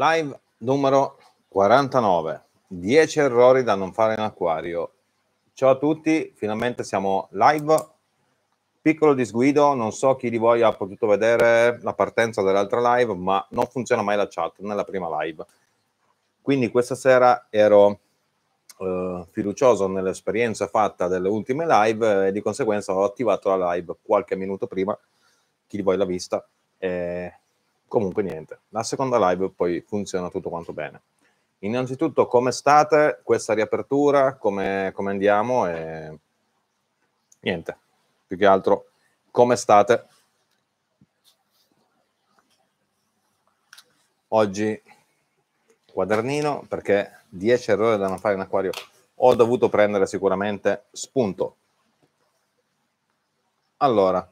Live numero 49. 10 errori da non fare in acquario. Ciao a tutti, finalmente siamo live. Piccolo disguido, non so chi di voi ha potuto vedere la partenza dell'altra live, ma non funziona mai la chat nella prima live. Quindi questa sera ero eh, fiducioso nell'esperienza fatta delle ultime live e di conseguenza ho attivato la live qualche minuto prima, chi di voi l'ha vista, eh, Comunque niente, la seconda live poi funziona tutto quanto bene. Innanzitutto come state, questa riapertura, come, come andiamo e niente, più che altro come state. Oggi quadernino perché 10 errori da non fare in acquario ho dovuto prendere sicuramente spunto. Allora,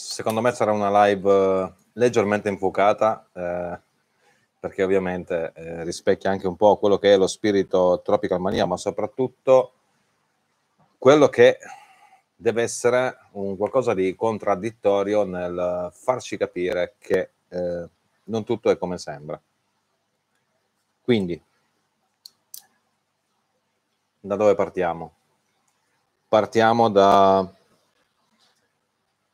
secondo me sarà una live eh, leggermente infuocata, eh, perché ovviamente eh, rispecchia anche un po' quello che è lo spirito Tropical Mania, ma soprattutto quello che deve essere un qualcosa di contraddittorio nel farci capire che eh, non tutto è come sembra. Quindi, da dove partiamo? Partiamo da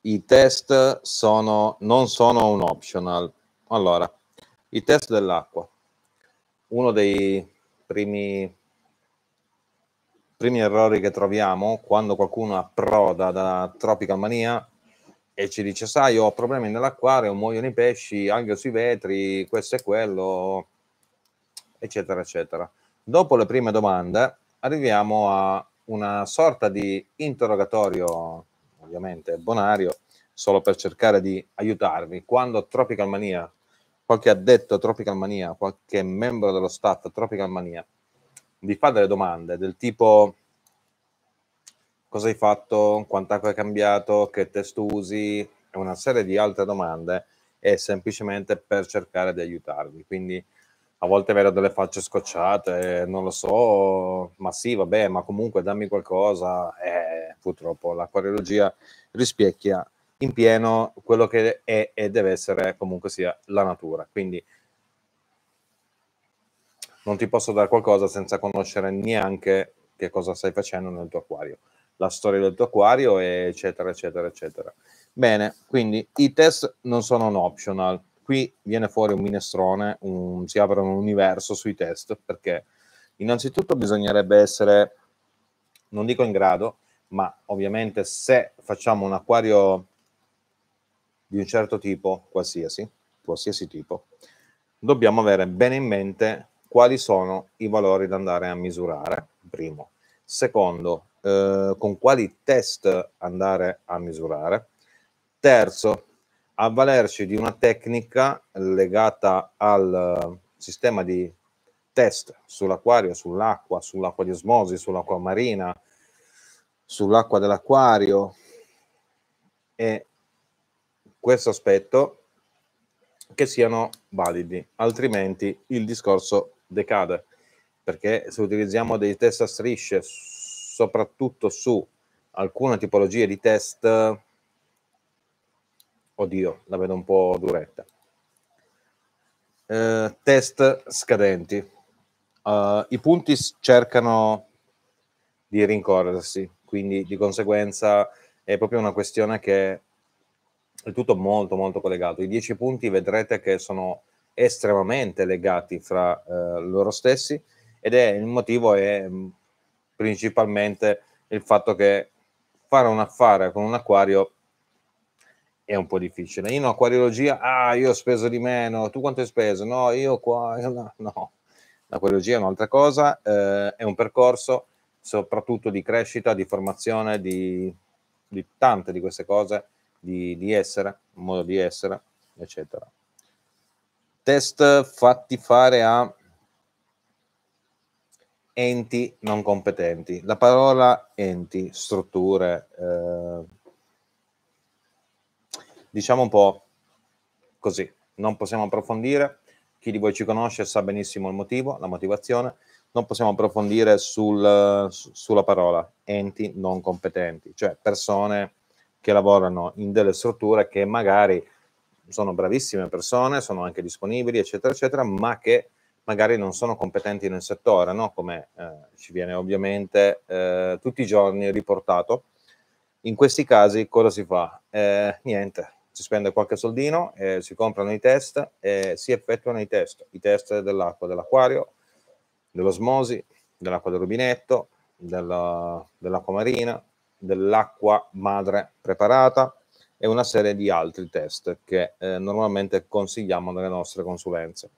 i test sono, non sono un optional. Allora, i test dell'acqua. Uno dei primi, primi errori che troviamo quando qualcuno approda da Tropical Mania e ci dice, sai, ho problemi nell'acquario, muoiono i pesci, alghe sui vetri, questo e quello, eccetera, eccetera. Dopo le prime domande arriviamo a una sorta di interrogatorio ovviamente Bonario, solo per cercare di aiutarvi. Quando Tropical Mania, qualche addetto a Tropical Mania, qualche membro dello staff Tropical Mania, vi fa delle domande del tipo cosa hai fatto, quant'acqua hai cambiato, che test usi e una serie di altre domande è semplicemente per cercare di aiutarvi. Quindi a volte vedo delle facce scocciate, non lo so, ma sì, vabbè, ma comunque dammi qualcosa. Eh, purtroppo l'acquariologia rispecchia in pieno quello che è e deve essere comunque sia la natura. Quindi non ti posso dare qualcosa senza conoscere neanche che cosa stai facendo nel tuo acquario, la storia del tuo acquario, eccetera, eccetera, eccetera. Bene, quindi i test non sono un optional. Qui viene fuori un minestrone, un, si apre un universo sui test perché innanzitutto bisognerebbe essere, non dico in grado, ma ovviamente se facciamo un acquario di un certo tipo, qualsiasi, qualsiasi tipo, dobbiamo avere bene in mente quali sono i valori da andare a misurare, primo. Secondo, eh, con quali test andare a misurare. Terzo, avvalerci di una tecnica legata al sistema di test sull'acquario, sull'acqua, sull'acqua di osmosi, sull'acqua marina, sull'acqua dell'acquario e questo aspetto che siano validi, altrimenti il discorso decade, perché se utilizziamo dei test a strisce, soprattutto su alcune tipologie di test, oddio, la vedo un po' duretta, eh, test scadenti. Uh, I punti cercano di rincorrersi, quindi di conseguenza è proprio una questione che è tutto molto molto collegato. I dieci punti vedrete che sono estremamente legati fra eh, loro stessi ed è il motivo è mm, principalmente il fatto che fare un affare con un acquario è un po' difficile. Io in acquariologia, ah, io ho speso di meno, tu quanto hai speso? No, io qua, no, no. L'acquariologia è un'altra cosa, eh, è un percorso, soprattutto di crescita, di formazione, di, di tante di queste cose, di, di essere, modo di essere, eccetera. Test fatti fare a enti non competenti. La parola enti, strutture, eh, diciamo un po' così, non possiamo approfondire. Chi di voi ci conosce sa benissimo il motivo, la motivazione non possiamo approfondire sul, sulla parola enti non competenti, cioè persone che lavorano in delle strutture che magari sono bravissime persone, sono anche disponibili, eccetera, eccetera, ma che magari non sono competenti nel settore, no? come eh, ci viene ovviamente eh, tutti i giorni riportato. In questi casi cosa si fa? Eh, niente, si spende qualche soldino, eh, si comprano i test e si effettuano i test, i test dell'acqua, dell'acquario, dell'osmosi, dell'acqua del rubinetto, della, dell'acqua marina, dell'acqua madre preparata e una serie di altri test che eh, normalmente consigliamo nelle nostre consulenze.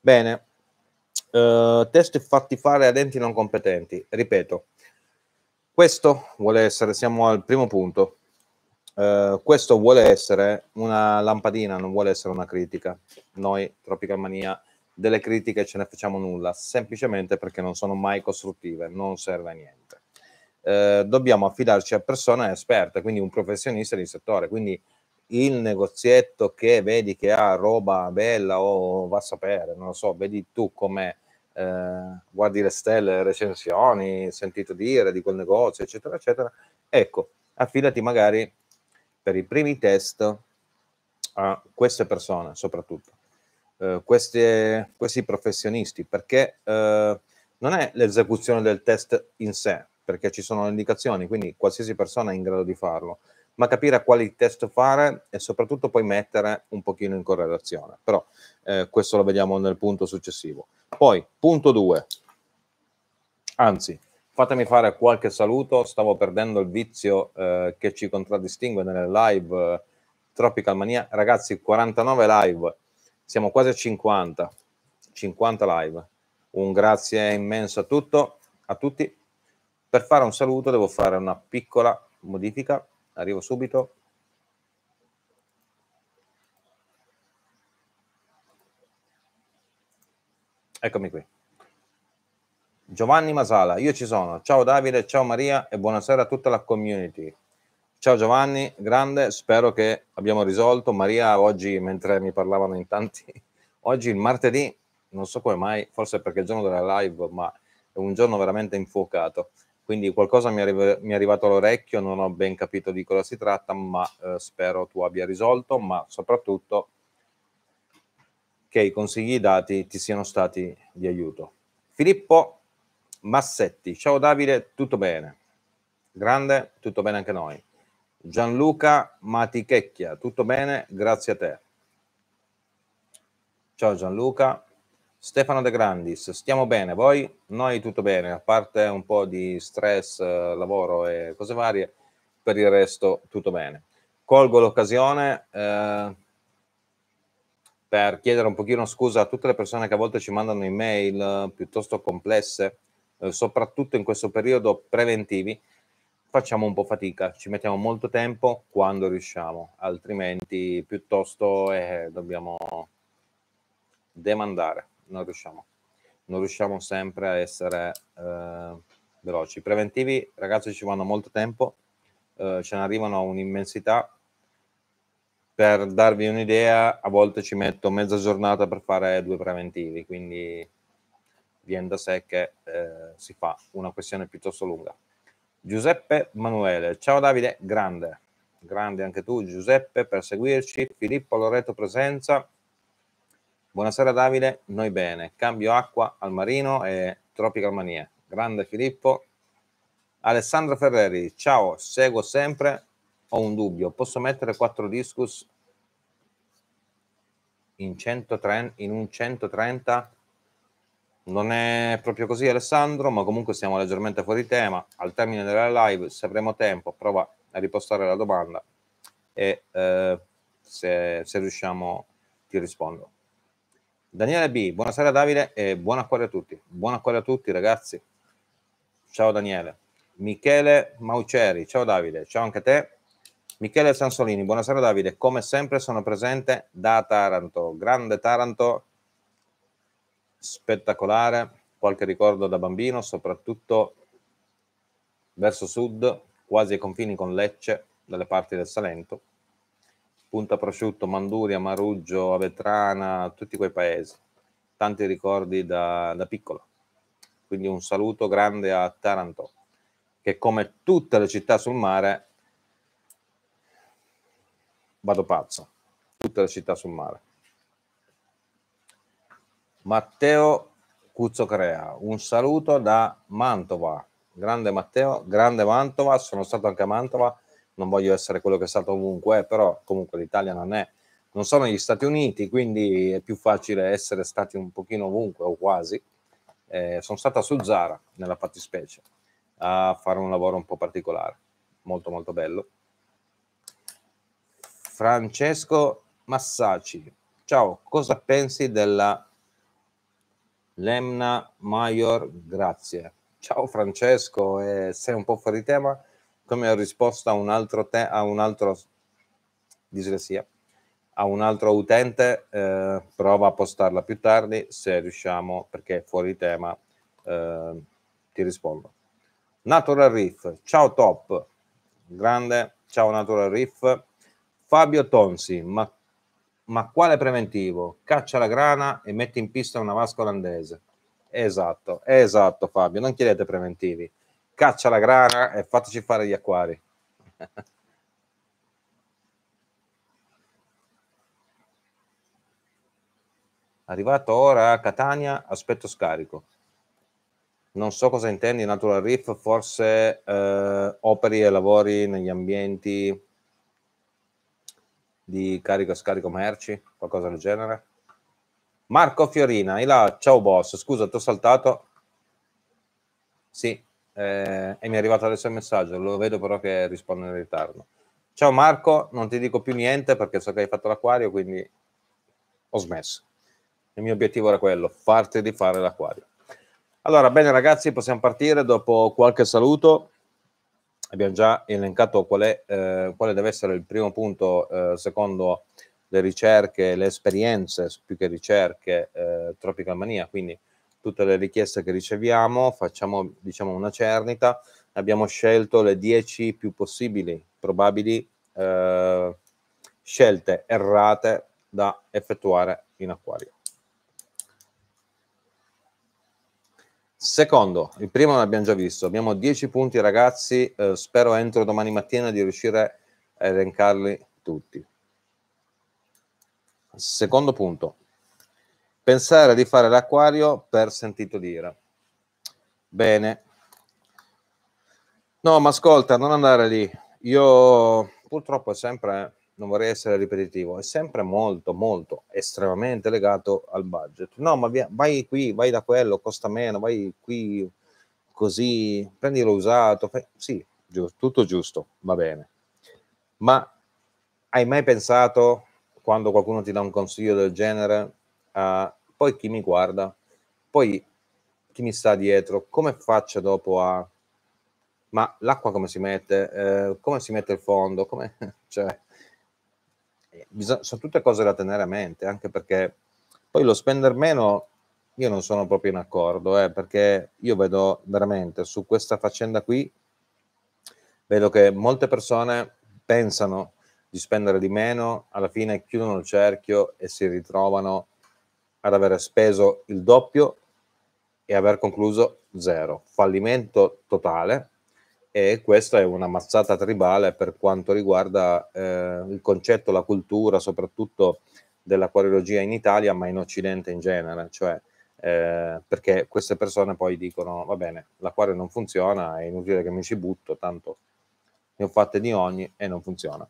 Bene, eh, test fatti fare a denti non competenti, ripeto, questo vuole essere, siamo al primo punto, eh, questo vuole essere una lampadina, non vuole essere una critica. Noi, Tropical Mania, delle critiche ce ne facciamo nulla, semplicemente perché non sono mai costruttive, non serve a niente. Eh, dobbiamo affidarci a persone esperte, quindi un professionista di settore, quindi il negozietto che vedi che ha roba bella o va a sapere, non lo so, vedi tu come eh, guardi le stelle, recensioni, sentito dire di quel negozio, eccetera, eccetera. Ecco, affidati magari per i primi test a queste persone soprattutto eh, queste, questi professionisti, perché eh, non è l'esecuzione del test in sé, perché ci sono le indicazioni, quindi qualsiasi persona è in grado di farlo, ma capire quali test fare e soprattutto poi mettere un pochino in correlazione. Però eh, questo lo vediamo nel punto successivo. Poi, punto 2. Anzi, fatemi fare qualche saluto, stavo perdendo il vizio eh, che ci contraddistingue nelle live eh, Tropical Mania. Ragazzi, 49 live siamo quasi a 50, 50 live. Un grazie immenso a, tutto, a tutti. Per fare un saluto devo fare una piccola modifica. Arrivo subito. Eccomi qui. Giovanni Masala, io ci sono. Ciao Davide, ciao Maria e buonasera a tutta la community. Ciao Giovanni, grande, spero che abbiamo risolto. Maria, oggi mentre mi parlavano in tanti, oggi il martedì, non so come mai, forse perché è il giorno della live, ma è un giorno veramente infuocato. Quindi qualcosa mi, arri- mi è arrivato all'orecchio, non ho ben capito di cosa si tratta, ma eh, spero tu abbia risolto, ma soprattutto che i consigli dati ti siano stati di aiuto. Filippo Massetti, ciao Davide, tutto bene? Grande, tutto bene anche noi. Gianluca Matichecchia, tutto bene? Grazie a te. Ciao Gianluca. Stefano De Grandis, stiamo bene, voi? Noi tutto bene, a parte un po' di stress, eh, lavoro e cose varie, per il resto tutto bene. Colgo l'occasione eh, per chiedere un pochino scusa a tutte le persone che a volte ci mandano email eh, piuttosto complesse, eh, soprattutto in questo periodo preventivi, facciamo un po' fatica, ci mettiamo molto tempo quando riusciamo, altrimenti piuttosto eh, dobbiamo demandare, non riusciamo. Non riusciamo sempre a essere eh, veloci. preventivi, ragazzi, ci vanno molto tempo, eh, ce ne arrivano un'immensità. Per darvi un'idea, a volte ci metto mezza giornata per fare due preventivi, quindi viene da sé che eh, si fa una questione piuttosto lunga. Giuseppe Manuele. Ciao Davide, grande, grande anche tu Giuseppe per seguirci. Filippo Loreto Presenza. Buonasera Davide, noi bene. Cambio acqua al marino e Tropical Mania. Grande Filippo. Alessandro Ferreri, ciao, seguo sempre. Ho un dubbio, posso mettere quattro discus in, 130, in un 130 non è proprio così Alessandro, ma comunque siamo leggermente fuori tema. Al termine della live, se avremo tempo, prova a ripostare la domanda e eh, se, se riusciamo ti rispondo. Daniele B, buonasera Davide e buon acquario a tutti. Buon acquario a tutti ragazzi. Ciao Daniele. Michele Mauceri, ciao Davide, ciao anche a te. Michele Sansolini, buonasera Davide, come sempre sono presente da Taranto. Grande Taranto, spettacolare, qualche ricordo da bambino, soprattutto verso sud, quasi ai confini con Lecce, dalle parti del Salento, Punta Prosciutto, Manduria, Maruggio, Avetrana, tutti quei paesi. Tanti ricordi da, da piccola. Quindi un saluto grande a Taranto, che come tutte le città sul mare, vado pazzo, tutte le città sul mare. Matteo Cuzzocrea, un saluto da Mantova. Grande Matteo, grande Mantova, sono stato anche a Mantova, non voglio essere quello che è stato ovunque, però comunque l'Italia non è, non sono gli Stati Uniti, quindi è più facile essere stati un pochino ovunque o quasi. Eh, sono stato su Zara, nella fattispecie, a fare un lavoro un po' particolare, molto molto bello. Francesco Massaci, ciao, cosa pensi della Lemna Maior, grazie. Ciao Francesco, eh, sei un po' fuori tema come ho risposto a un altro, te- a un altro dislessia, a un altro utente, eh, prova a postarla più tardi se riusciamo perché è fuori tema, eh, ti rispondo. Natural Reef, ciao Top, grande, ciao Natural Reef. Fabio Tonsi, ma ma quale preventivo? Caccia la grana e metti in pista una vasca olandese. Esatto, esatto Fabio, non chiedete preventivi. Caccia la grana e fateci fare gli acquari. Arrivato ora a Catania, aspetto scarico. Non so cosa intendi Natural Reef, forse eh, operi e lavori negli ambienti di carico scarico merci, qualcosa del genere. Marco Fiorina, là, ciao boss, scusa, ti ho saltato. Sì, eh, e mi è arrivato adesso il messaggio, lo vedo però che risponde in ritardo. Ciao Marco, non ti dico più niente perché so che hai fatto l'acquario, quindi ho smesso. Il mio obiettivo era quello, farti rifare l'acquario. Allora, bene ragazzi, possiamo partire dopo qualche saluto abbiamo già elencato qual è, eh, quale deve essere il primo punto eh, secondo le ricerche, le esperienze, più che ricerche, eh, Tropical Mania, quindi tutte le richieste che riceviamo, facciamo diciamo una cernita, abbiamo scelto le 10 più possibili, probabili eh, scelte errate da effettuare in acquario. Secondo, il primo l'abbiamo già visto, abbiamo 10 punti ragazzi, eh, spero entro domani mattina di riuscire a elencarli tutti. Secondo punto, pensare di fare l'acquario per sentito dire. Bene. No, ma ascolta, non andare lì. Io purtroppo è sempre eh, non vorrei essere ripetitivo, è sempre molto, molto, estremamente legato al budget. No, ma via, vai qui, vai da quello, costa meno, vai qui, così, prendilo usato. Fai... Sì, giusto, tutto giusto, va bene. Ma hai mai pensato, quando qualcuno ti dà un consiglio del genere, a poi chi mi guarda, poi chi mi sta dietro, come faccio dopo a... Ma l'acqua come si mette? Eh, come si mette il fondo? Come... cioè eh, Bisog- sono tutte cose da tenere a mente, anche perché poi lo spendere meno io non sono proprio in accordo, eh, perché io vedo veramente su questa faccenda qui, vedo che molte persone pensano di spendere di meno, alla fine chiudono il cerchio e si ritrovano ad aver speso il doppio e aver concluso zero, fallimento totale e questa è una mazzata tribale per quanto riguarda eh, il concetto, la cultura, soprattutto dell'acquariologia in Italia, ma in Occidente in genere, cioè eh, perché queste persone poi dicono va bene, l'acquario non funziona, è inutile che mi ci butto, tanto ne ho fatte di ogni e non funziona.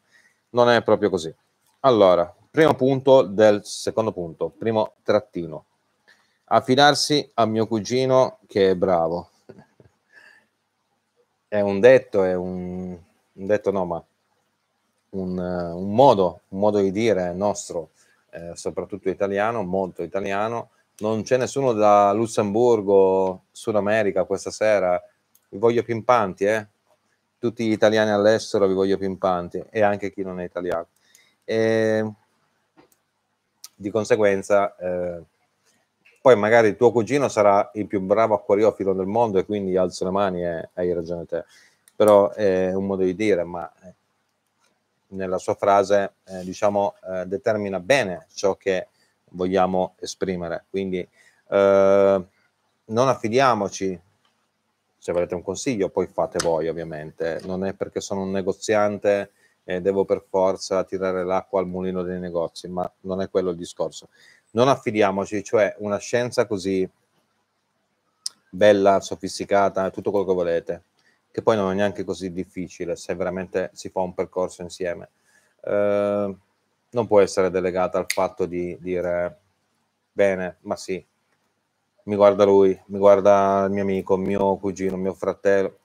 Non è proprio così. Allora, primo punto del secondo punto, primo trattino. Affidarsi a mio cugino che è bravo è un detto, è un, un detto no, ma un, eh, un, modo, un modo di dire nostro, eh, soprattutto italiano, molto italiano. Non c'è nessuno da Lussemburgo, Sud America questa sera. Vi voglio pimpanti, eh? Tutti gli italiani all'estero vi voglio pimpanti e anche chi non è italiano. E, ehm, di conseguenza... Eh, poi magari il tuo cugino sarà il più bravo acquariofilo del mondo e quindi alzo le mani e hai ragione te. Però è un modo di dire, ma eh, nella sua frase eh, diciamo eh, determina bene ciò che vogliamo esprimere. Quindi eh, non affidiamoci, se volete un consiglio poi fate voi ovviamente, non è perché sono un negoziante e devo per forza tirare l'acqua al mulino dei negozi, ma non è quello il discorso non affidiamoci, cioè una scienza così bella, sofisticata, tutto quello che volete, che poi non è neanche così difficile se veramente si fa un percorso insieme. Eh, non può essere delegata al fatto di dire bene, ma sì, mi guarda lui, mi guarda il mio amico, mio cugino, mio fratello,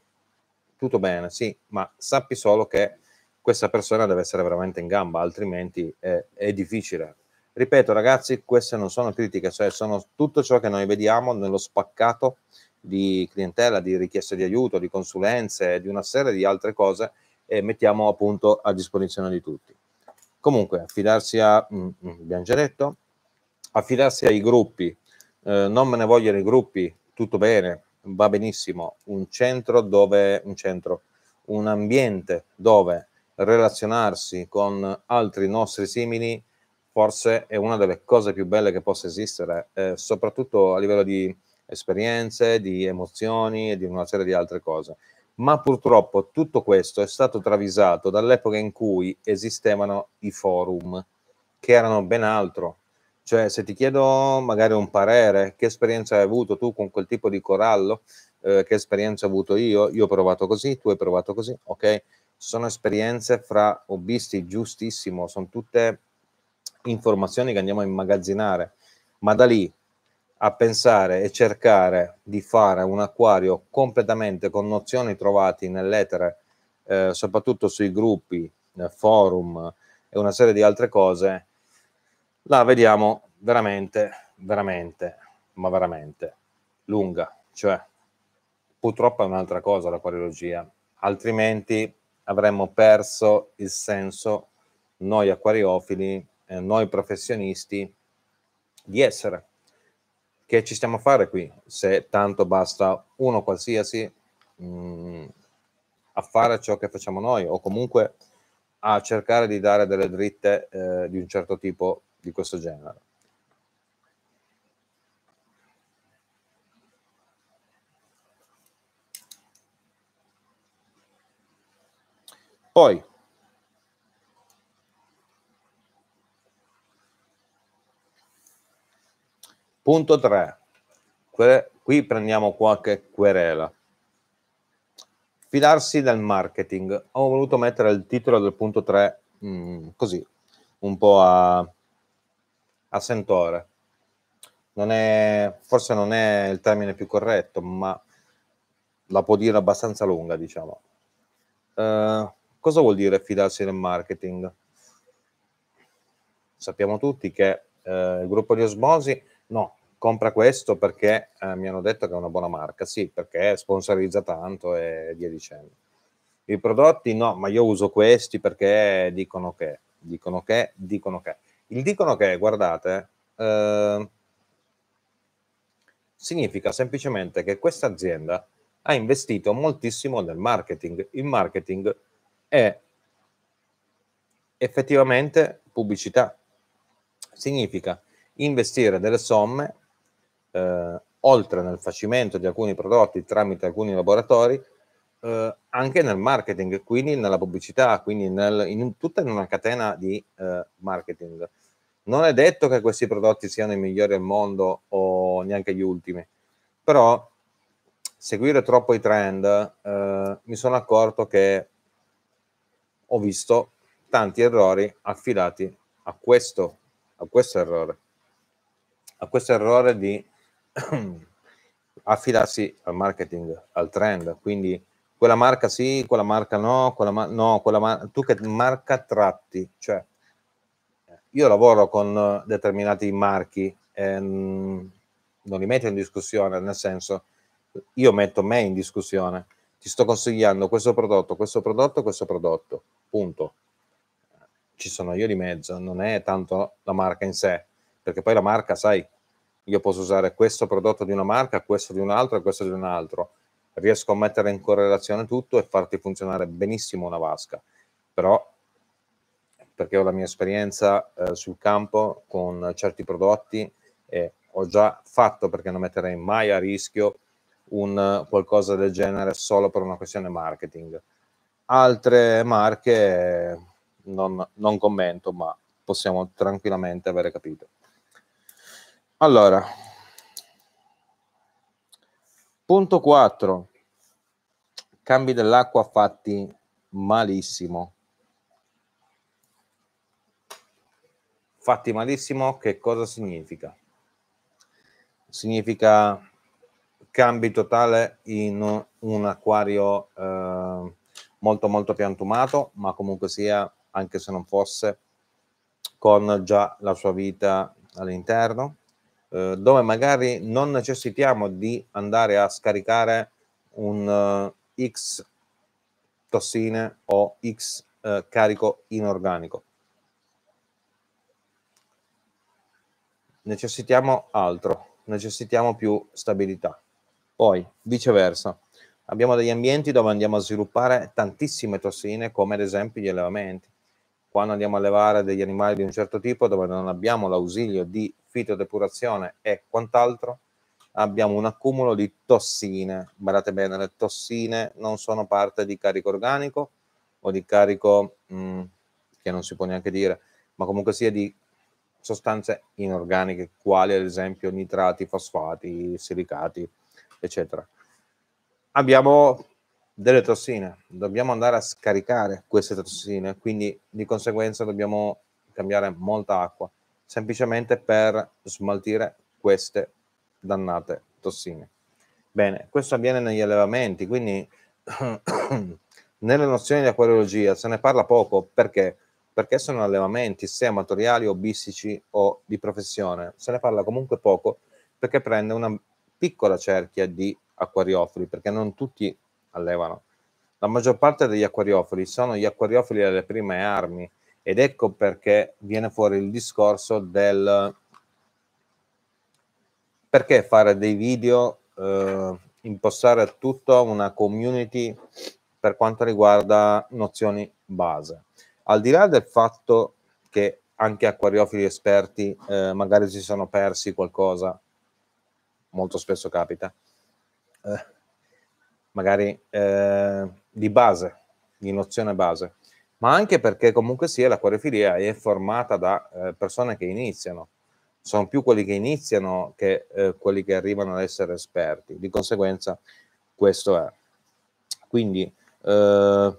tutto bene, sì, ma sappi solo che questa persona deve essere veramente in gamba, altrimenti è, è difficile, Ripeto, ragazzi, queste non sono critiche, cioè sono tutto ciò che noi vediamo nello spaccato di clientela, di richieste di aiuto, di consulenze, di una serie di altre cose e mettiamo appunto a disposizione di tutti. Comunque, affidarsi a mm, mm, Biangeretto, affidarsi ai gruppi, eh, non me ne vogliono i gruppi, tutto bene, va benissimo, un centro dove, un centro, un ambiente dove relazionarsi con altri nostri simili forse è una delle cose più belle che possa esistere, eh, soprattutto a livello di esperienze, di emozioni e di una serie di altre cose. Ma purtroppo tutto questo è stato travisato dall'epoca in cui esistevano i forum, che erano ben altro. Cioè, se ti chiedo magari un parere, che esperienza hai avuto tu con quel tipo di corallo, eh, che esperienza ho avuto io, io ho provato così, tu hai provato così, ok? Sono esperienze fra hobbisti, giustissimo, sono tutte informazioni che andiamo a immagazzinare, ma da lì a pensare e cercare di fare un acquario completamente con nozioni trovate nell'etere, eh, soprattutto sui gruppi, eh, forum e una serie di altre cose, la vediamo veramente, veramente, ma veramente lunga. Cioè, purtroppo è un'altra cosa l'acquariologia, altrimenti avremmo perso il senso noi acquariofili eh, noi professionisti di essere. Che ci stiamo a fare qui? Se tanto basta uno qualsiasi mh, mm, a fare ciò che facciamo noi o comunque a cercare di dare delle dritte eh, di un certo tipo di questo genere. Poi Punto 3. Qui prendiamo qualche querela. Fidarsi del marketing. Ho voluto mettere il titolo del punto 3 mh, mm, così, un po' a, a sentore. Non è, forse non è il termine più corretto, ma la può dire abbastanza lunga, diciamo. Uh, cosa vuol dire fidarsi del marketing? Sappiamo tutti che uh, il gruppo di Osmosi no, compra questo perché eh, mi hanno detto che è una buona marca, sì, perché sponsorizza tanto e via dicendo. I prodotti no, ma io uso questi perché dicono che, dicono che, dicono che. Il dicono che, guardate, eh, significa semplicemente che questa azienda ha investito moltissimo nel marketing. Il marketing è effettivamente pubblicità. Significa investire delle somme eh, oltre nel facimento di alcuni prodotti tramite alcuni laboratori eh, anche nel marketing quindi nella pubblicità quindi nel, in tutta una catena di eh, marketing non è detto che questi prodotti siano i migliori al mondo o neanche gli ultimi però seguire troppo i trend eh, mi sono accorto che ho visto tanti errori affidati a questo, a questo errore a questo errore di affidarsi al marketing, al trend, quindi quella marca sì, quella marca no, quella ma- no, quella ma- tu che marca tratti, cioè io lavoro con determinati marchi, ehm, non li metto in discussione, nel senso io metto me in discussione, ti sto consigliando questo prodotto, questo prodotto, questo prodotto, punto. Ci sono io di mezzo, non è tanto la marca in sé, perché poi la marca, sai, io posso usare questo prodotto di una marca, questo di un altro e questo di un altro. Riesco a mettere in correlazione tutto e farti funzionare benissimo una vasca. Però, perché ho la mia esperienza eh, sul campo con certi prodotti e ho già fatto, perché non metterei mai a rischio un qualcosa del genere solo per una questione marketing. Altre marche non, non commento, ma possiamo tranquillamente avere capito. Allora, punto 4, cambi dell'acqua fatti malissimo. Fatti malissimo che cosa significa? Significa cambi totale in un acquario eh, molto molto piantumato, ma comunque sia, anche se non fosse, con già la sua vita all'interno eh, dove magari non necessitiamo di andare a scaricare un eh, X tossine o X eh, carico inorganico. Necessitiamo altro, necessitiamo più stabilità. Poi, viceversa, abbiamo degli ambienti dove andiamo a sviluppare tantissime tossine, come ad esempio gli allevamenti. Quando andiamo a allevare degli animali di un certo tipo, dove non abbiamo l'ausilio di fitodepurazione e quant'altro, abbiamo un accumulo di tossine. Guardate bene, le tossine non sono parte di carico organico o di carico, mh, mm, che non si può neanche dire, ma comunque sia di sostanze inorganiche, quali ad esempio nitrati, fosfati, silicati, eccetera. Abbiamo delle tossine, dobbiamo andare a scaricare queste tossine, quindi di conseguenza dobbiamo cambiare molta acqua semplicemente per smaltire queste dannate tossine. Bene, questo avviene negli allevamenti, quindi nelle nozioni di acquariologia se ne parla poco perché? Perché sono allevamenti, sia amatoriali o bistici o di professione, se ne parla comunque poco perché prende una piccola cerchia di acquariofili, perché non tutti allevano. La maggior parte degli acquariofili sono gli acquariofili alle prime armi, ed ecco perché viene fuori il discorso del perché fare dei video, eh, impostare tutta una community per quanto riguarda nozioni base. Al di là del fatto che anche acquariofili esperti eh, magari si sono persi qualcosa, molto spesso capita, eh, magari eh, di base, di nozione base ma anche perché comunque sia l'acquariofilia è formata da eh, persone che iniziano. Sono più quelli che iniziano che eh, quelli che arrivano ad essere esperti. Di conseguenza questo è. Quindi eh,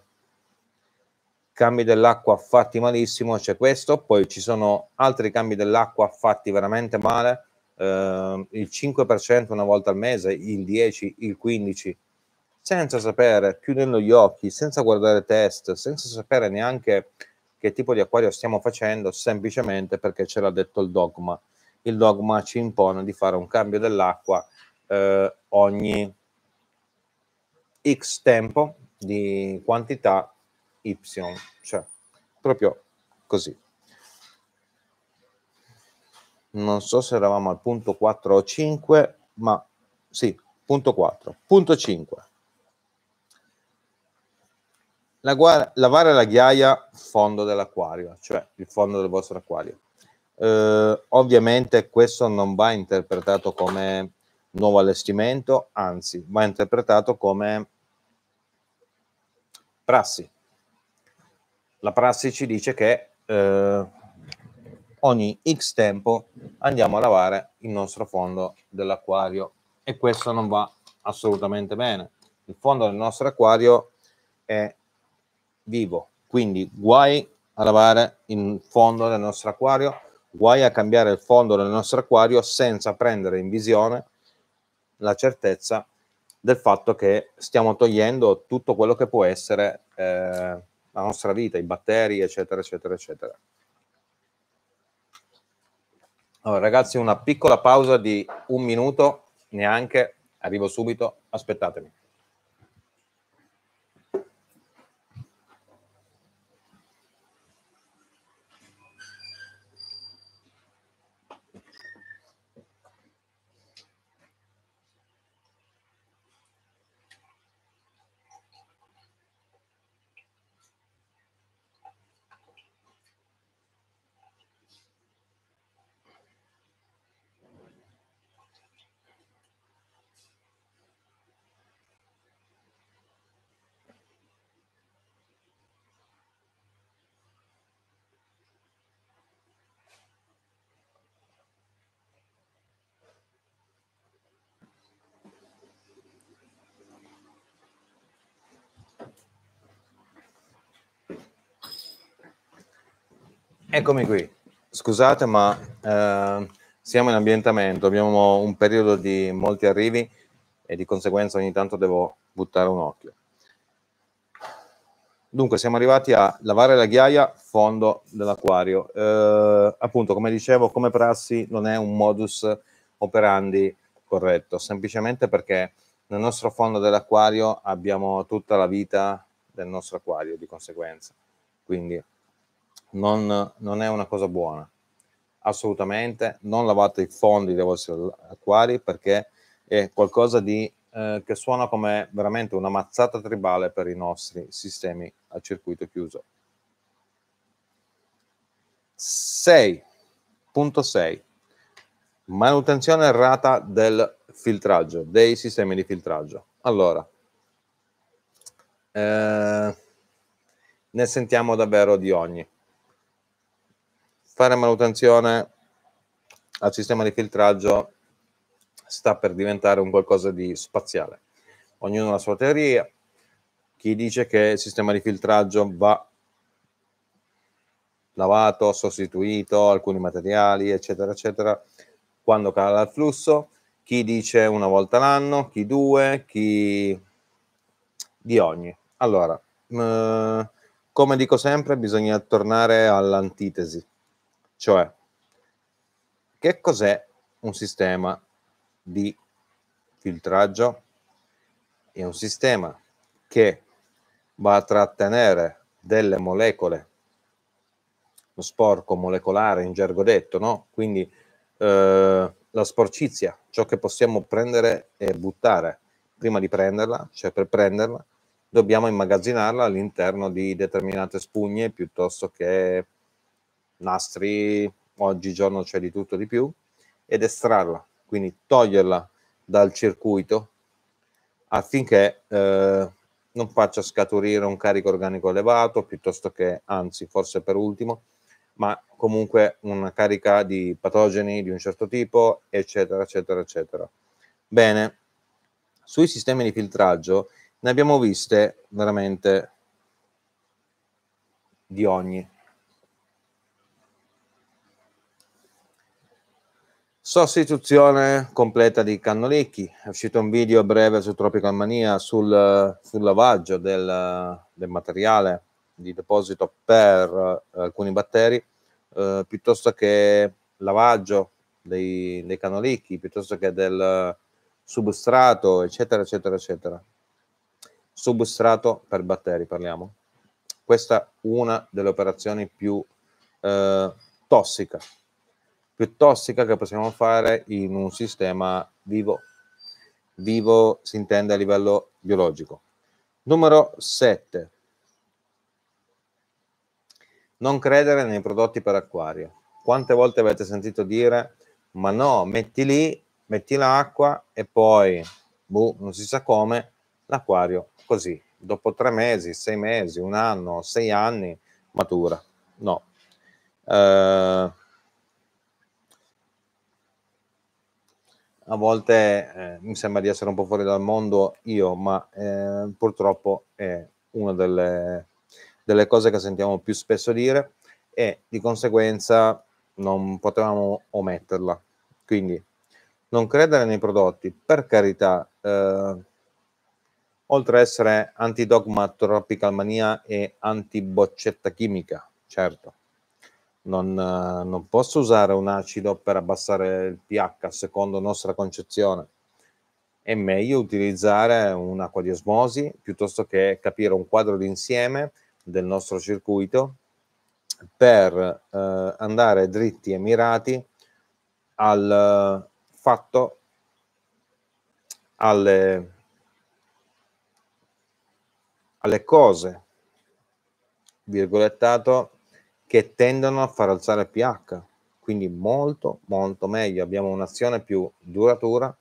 cambi dell'acqua fatti malissimo, c'è questo, poi ci sono altri cambi dell'acqua fatti veramente male, eh, il 5% una volta al mese, il 10, il 15, senza sapere, chiudendo gli occhi, senza guardare test, senza sapere neanche che tipo di acquario stiamo facendo, semplicemente perché ce l'ha detto il dogma. Il dogma ci impone di fare un cambio dell'acqua eh, ogni x tempo di quantità y, cioè proprio così. Non so se eravamo al punto 4 o 5, ma sì, punto 4. Punto 5. Laguare, lavare la ghiaia fondo dell'acquario, cioè il fondo del vostro acquario. Eh, ovviamente questo non va interpretato come nuovo allestimento, anzi va interpretato come prassi. La prassi ci dice che eh, ogni x tempo andiamo a lavare il nostro fondo dell'acquario e questo non va assolutamente bene. Il fondo del nostro acquario è vivo. Quindi guai a lavare il fondo del nostro acquario, guai a cambiare il fondo del nostro acquario senza prendere in visione la certezza del fatto che stiamo togliendo tutto quello che può essere eh, la nostra vita, i batteri, eccetera, eccetera, eccetera. Allora, ragazzi, una piccola pausa di un minuto, neanche, arrivo subito, aspettatemi. Eccomi qui. Scusate, ma eh, siamo in ambientamento, abbiamo un periodo di molti arrivi e di conseguenza ogni tanto devo buttare un occhio. Dunque, siamo arrivati a lavare la ghiaia fondo dell'acquario. Eh, appunto, come dicevo, come prassi non è un modus operandi corretto, semplicemente perché nel nostro fondo dell'acquario abbiamo tutta la vita del nostro acquario di conseguenza. Quindi non, non è una cosa buona. Assolutamente, non lavate i fondi dei vostri acquari perché è qualcosa di, eh, che suona come veramente una mazzata tribale per i nostri sistemi a circuito chiuso. 6.6 manutenzione errata del filtraggio dei sistemi di filtraggio allora eh, ne sentiamo davvero di ogni fare manutenzione al sistema di filtraggio sta per diventare un qualcosa di spaziale. Ognuno ha la sua teoria. Chi dice che il sistema di filtraggio va lavato, sostituito, alcuni materiali, eccetera, eccetera, quando cala il flusso. Chi dice una volta l'anno, chi due, chi di ogni. Allora, eh, come dico sempre, bisogna tornare all'antitesi cioè, che cos'è un sistema di filtraggio? È un sistema che va a trattenere delle molecole, lo sporco molecolare in gergo detto, no? Quindi eh, la sporcizia, ciò che possiamo prendere e buttare. Prima di prenderla, cioè per prenderla, dobbiamo immagazzinarla all'interno di determinate spugne piuttosto che nastri, oggigiorno c'è di tutto di più, ed estrarla, quindi toglierla dal circuito affinché eh, non faccia scaturire un carico organico elevato, piuttosto che, anzi, forse per ultimo, ma comunque una carica di patogeni di un certo tipo, eccetera, eccetera, eccetera. Bene, sui sistemi di filtraggio ne abbiamo viste veramente di ogni, Sostituzione completa di Cannolicchi, è uscito un video breve su Tropical Mania sul, sul lavaggio del, del, materiale di deposito per eh, alcuni batteri, eh, piuttosto che lavaggio dei, dei canolicchi, piuttosto che del substrato, eccetera, eccetera, eccetera. Substrato per batteri parliamo. Questa è una delle operazioni più eh, tossiche più tossica che possiamo fare in un sistema vivo. Vivo si intende a livello biologico. Numero 7. Non credere nei prodotti per acquario. Quante volte avete sentito dire, ma no, metti lì, metti l'acqua e poi, boh, non si sa come, l'acquario così, dopo tre mesi, sei mesi, un anno, sei anni, matura. No. Eh, a volte eh, mi sembra di essere un po' fuori dal mondo io, ma eh, purtroppo è una delle, delle, cose che sentiamo più spesso dire e di conseguenza non potevamo ometterla. Quindi non credere nei prodotti, per carità, eh, oltre ad essere antidogma, tropical mania e antiboccetta chimica, certo, non, eh, non, posso usare un acido per abbassare il pH secondo nostra concezione. È meglio utilizzare un'acqua di osmosi piuttosto che capire un quadro d'insieme del nostro circuito per eh, andare dritti e mirati al eh, fatto, alle, alle cose, virgolettato, che tendono a far alzare il pH. Quindi molto, molto meglio. Abbiamo un'azione più duratura,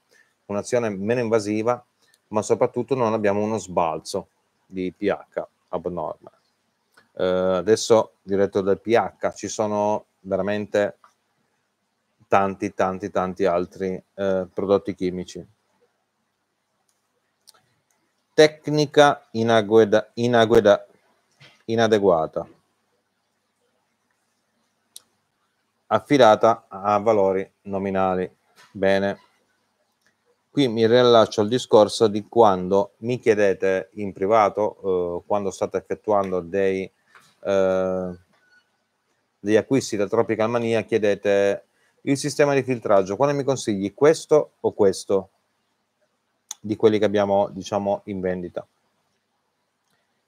un'azione meno invasiva, ma soprattutto non abbiamo uno sbalzo di pH abnorme. Eh, adesso, diretto dal pH, ci sono veramente tanti, tanti, tanti altri eh, prodotti chimici. Tecnica inagueda, inagueda, inadeguata affidata a valori nominali. Bene. Qui mi riallaccio al discorso di quando mi chiedete in privato, eh, quando state effettuando dei, eh, degli acquisti da Tropical Mania, chiedete il sistema di filtraggio, quale mi consigli? Questo o questo? Di quelli che abbiamo, diciamo, in vendita.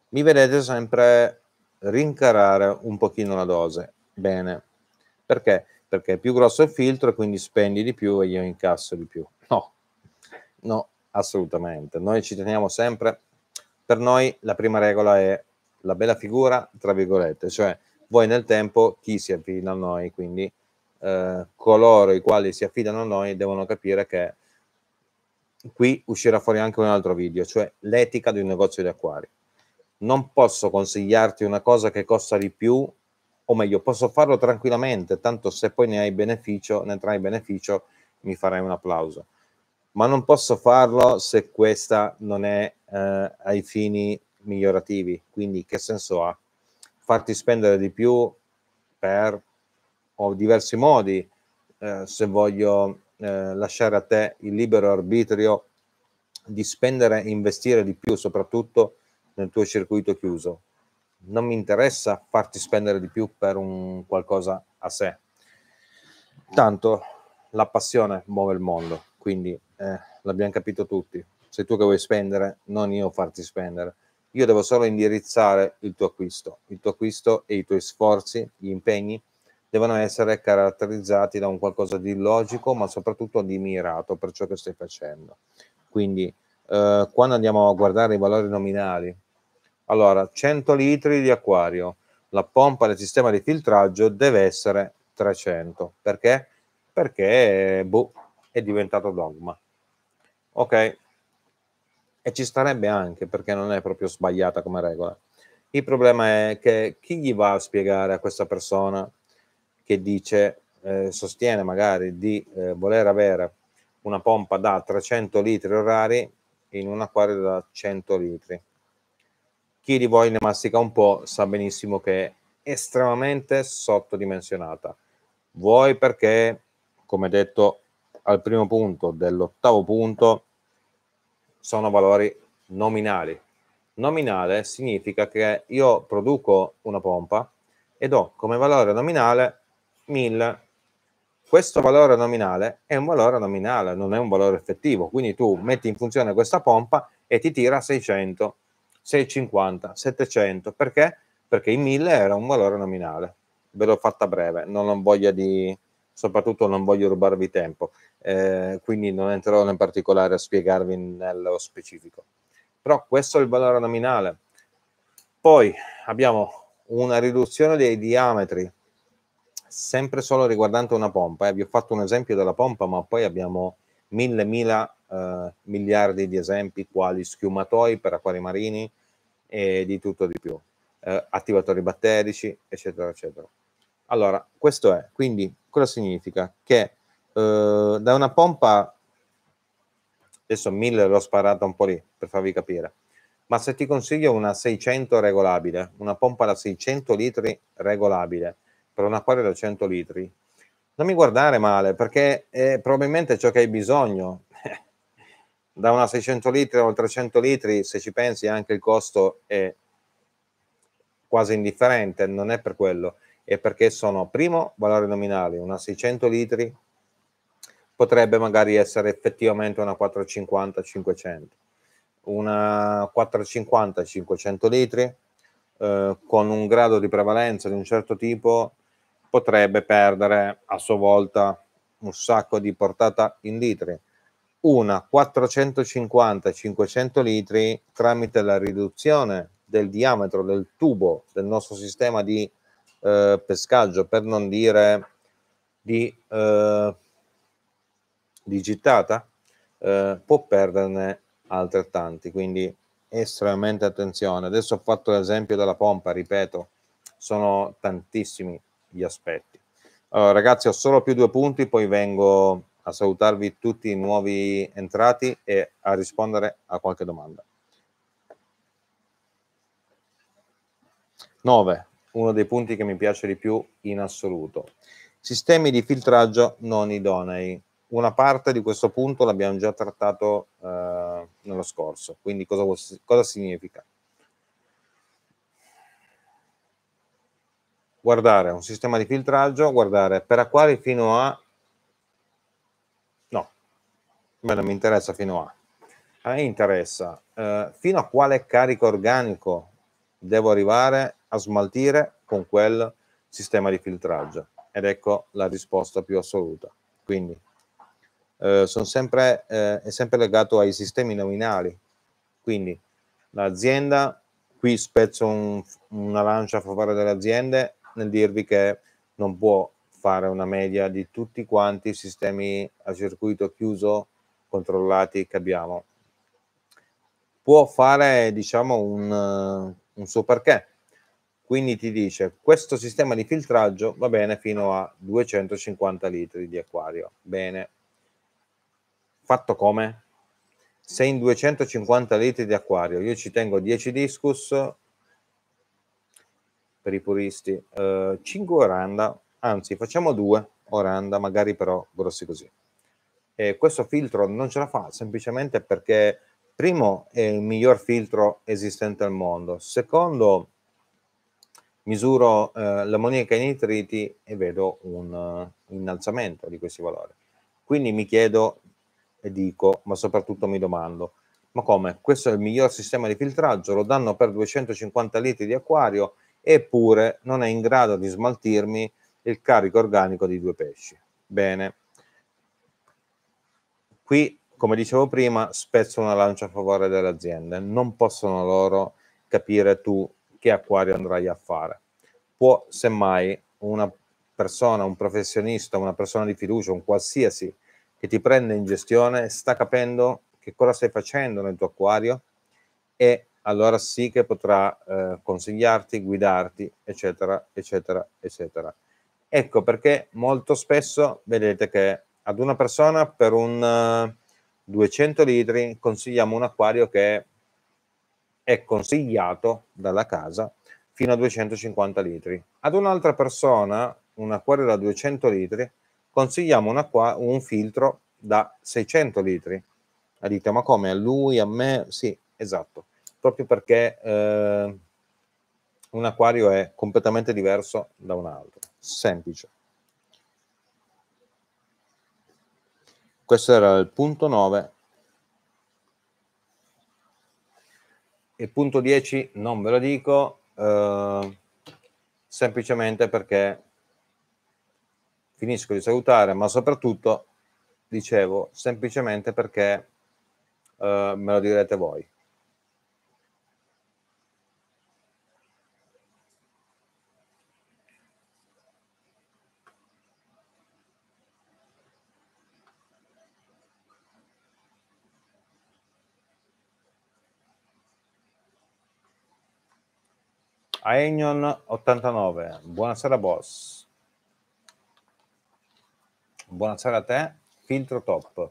Mi vedete sempre rincarare un pochino la dose. Bene perché? Perché è più grosso il filtro e quindi spendi di più e io incasso di più. No, no, assolutamente. Noi ci teniamo sempre, per noi la prima regola è la bella figura, tra virgolette, cioè voi nel tempo chi si affida a noi, quindi eh, coloro i quali si affidano a noi devono capire che qui uscirà fuori anche un altro video, cioè l'etica di un negozio di acquari. Non posso consigliarti una cosa che costa di più o meglio, posso farlo tranquillamente, tanto se poi ne hai beneficio, ne trai beneficio, mi farai un applauso. Ma non posso farlo se questa non è eh, ai fini migliorativi, quindi che senso ha? Farti spendere di più per ho diversi modi, eh, se voglio eh, lasciare a te il libero arbitrio di spendere e investire di più, soprattutto nel tuo circuito chiuso non mi interessa farti spendere di più per un qualcosa a sé. Tanto la passione muove il mondo, quindi eh, l'abbiamo capito tutti. Sei tu che vuoi spendere, non io farti spendere. Io devo solo indirizzare il tuo acquisto. Il tuo acquisto e i tuoi sforzi, gli impegni devono essere caratterizzati da un qualcosa di logico, ma soprattutto di mirato per ciò che stai facendo. Quindi eh, quando andiamo a guardare i valori nominali allora, 100 litri di acquario, la pompa del sistema di filtraggio deve essere 300. Perché? Perché boh, è diventato dogma. Ok, e ci starebbe anche perché non è proprio sbagliata come regola. Il problema è che chi gli va a spiegare a questa persona che dice, eh, sostiene magari di eh, voler avere una pompa da 300 litri orari in un acquario da 100 litri chi di voi ne mastica un po' sa benissimo che è estremamente sottodimensionata. Vuoi perché, come detto al primo punto dell'ottavo punto, sono valori nominali. Nominale significa che io produco una pompa ed ho come valore nominale 1000. Questo valore nominale è un valore nominale, non è un valore effettivo. Quindi tu metti in funzione questa pompa e ti tira 600 650, 700, perché? Perché il 1000 era un valore nominale. Ve l'ho fatta breve, non ho voglia di, soprattutto non voglio rubarvi tempo, eh, quindi non entrerò nel particolare a spiegarvi nello specifico. Però questo è il valore nominale. Poi abbiamo una riduzione dei diametri, sempre solo riguardante una pompa. Eh. Vi ho fatto un esempio della pompa, ma poi abbiamo mille mila eh, miliardi di esempi quali schiumatoi per acquari marini e di tutto di più, eh, attivatori batterici, eccetera, eccetera. Allora, questo è, quindi cosa significa? Che eh, da una pompa, adesso 1000 l'ho sparata un po' lì per farvi capire, ma se ti consiglio una 600 regolabile, una pompa da 600 litri regolabile, per un acquario da 100 litri, non mi guardare male perché è probabilmente ciò che hai bisogno. da una 600 litri a un 300 litri, se ci pensi, anche il costo è quasi indifferente, non è per quello, è perché sono primo valori nominali, una 600 litri potrebbe magari essere effettivamente una 450-500, una 450-500 litri eh, con un grado di prevalenza di un certo tipo potrebbe perdere a sua volta un sacco di portata in litri. Una 450-500 litri tramite la riduzione del diametro del tubo del nostro sistema di eh, pescaggio, per non dire di, eh, di gittata, eh, può perderne altrettanti. Quindi estremamente attenzione. Adesso ho fatto l'esempio della pompa, ripeto, sono tantissimi gli aspetti. Allora, ragazzi, ho solo più due punti, poi vengo a salutarvi tutti i nuovi entrati e a rispondere a qualche domanda. 9. Uno dei punti che mi piace di più in assoluto. Sistemi di filtraggio non idonei. Una parte di questo punto l'abbiamo già trattato eh, nello scorso, quindi cosa, cosa significa? guardare un sistema di filtraggio, guardare per acquari fino a... No, a me non mi interessa fino a. A me interessa eh, fino a quale carico organico devo arrivare a smaltire con quel sistema di filtraggio. Ed ecco la risposta più assoluta. Quindi eh, sempre, eh, è sempre legato ai sistemi nominali. Quindi l'azienda, qui spezzo un, una lancia a favore delle aziende, nel dirvi che non può fare una media di tutti quanti i sistemi a circuito chiuso controllati che abbiamo. Può fare, diciamo, un, eh, un suo perché. Quindi ti dice, questo sistema di filtraggio va bene fino a 250 litri di acquario. Bene. Fatto come? Se in 250 litri di acquario io ci tengo 10 discus, per i puristi, eh, 5 Oranda, anzi facciamo 2 Oranda, magari però grossi così. E questo filtro non ce la fa semplicemente perché, primo, è il miglior filtro esistente al mondo, secondo, misuro eh, l'ammoniaca e i nitriti e vedo un uh, innalzamento di questi valori. Quindi mi chiedo e dico, ma soprattutto mi domando, ma come? Questo è il miglior sistema di filtraggio, lo danno per 250 litri di acquario eppure non è in grado di smaltirmi il carico organico di due pesci. Bene. Qui, come dicevo prima, spezzo una lancia a favore delle aziende. Non possono loro capire tu che acquario andrai a fare. Può semmai una persona, un professionista, una persona di fiducia, un qualsiasi che ti prende in gestione, sta capendo che cosa stai facendo nel tuo acquario e allora sì che potrà eh, consigliarti, guidarti, eccetera, eccetera, eccetera. Ecco perché molto spesso vedete che ad una persona per un uh, eh, 200 litri consigliamo un acquario che è consigliato dalla casa fino a 250 litri. Ad un'altra persona, un acquario da 200 litri, consigliamo un, acqua- un filtro da 600 litri. E dite, ma come? A lui, a me? Sì, esatto proprio perché eh, un acquario è completamente diverso da un altro, semplice. Questo era il punto 9. Il punto 10 non ve lo dico, eh, semplicemente perché finisco di salutare, ma soprattutto, dicevo, semplicemente perché eh, me lo direte voi. Aenion 89, buonasera boss. Buonasera a te, filtro top.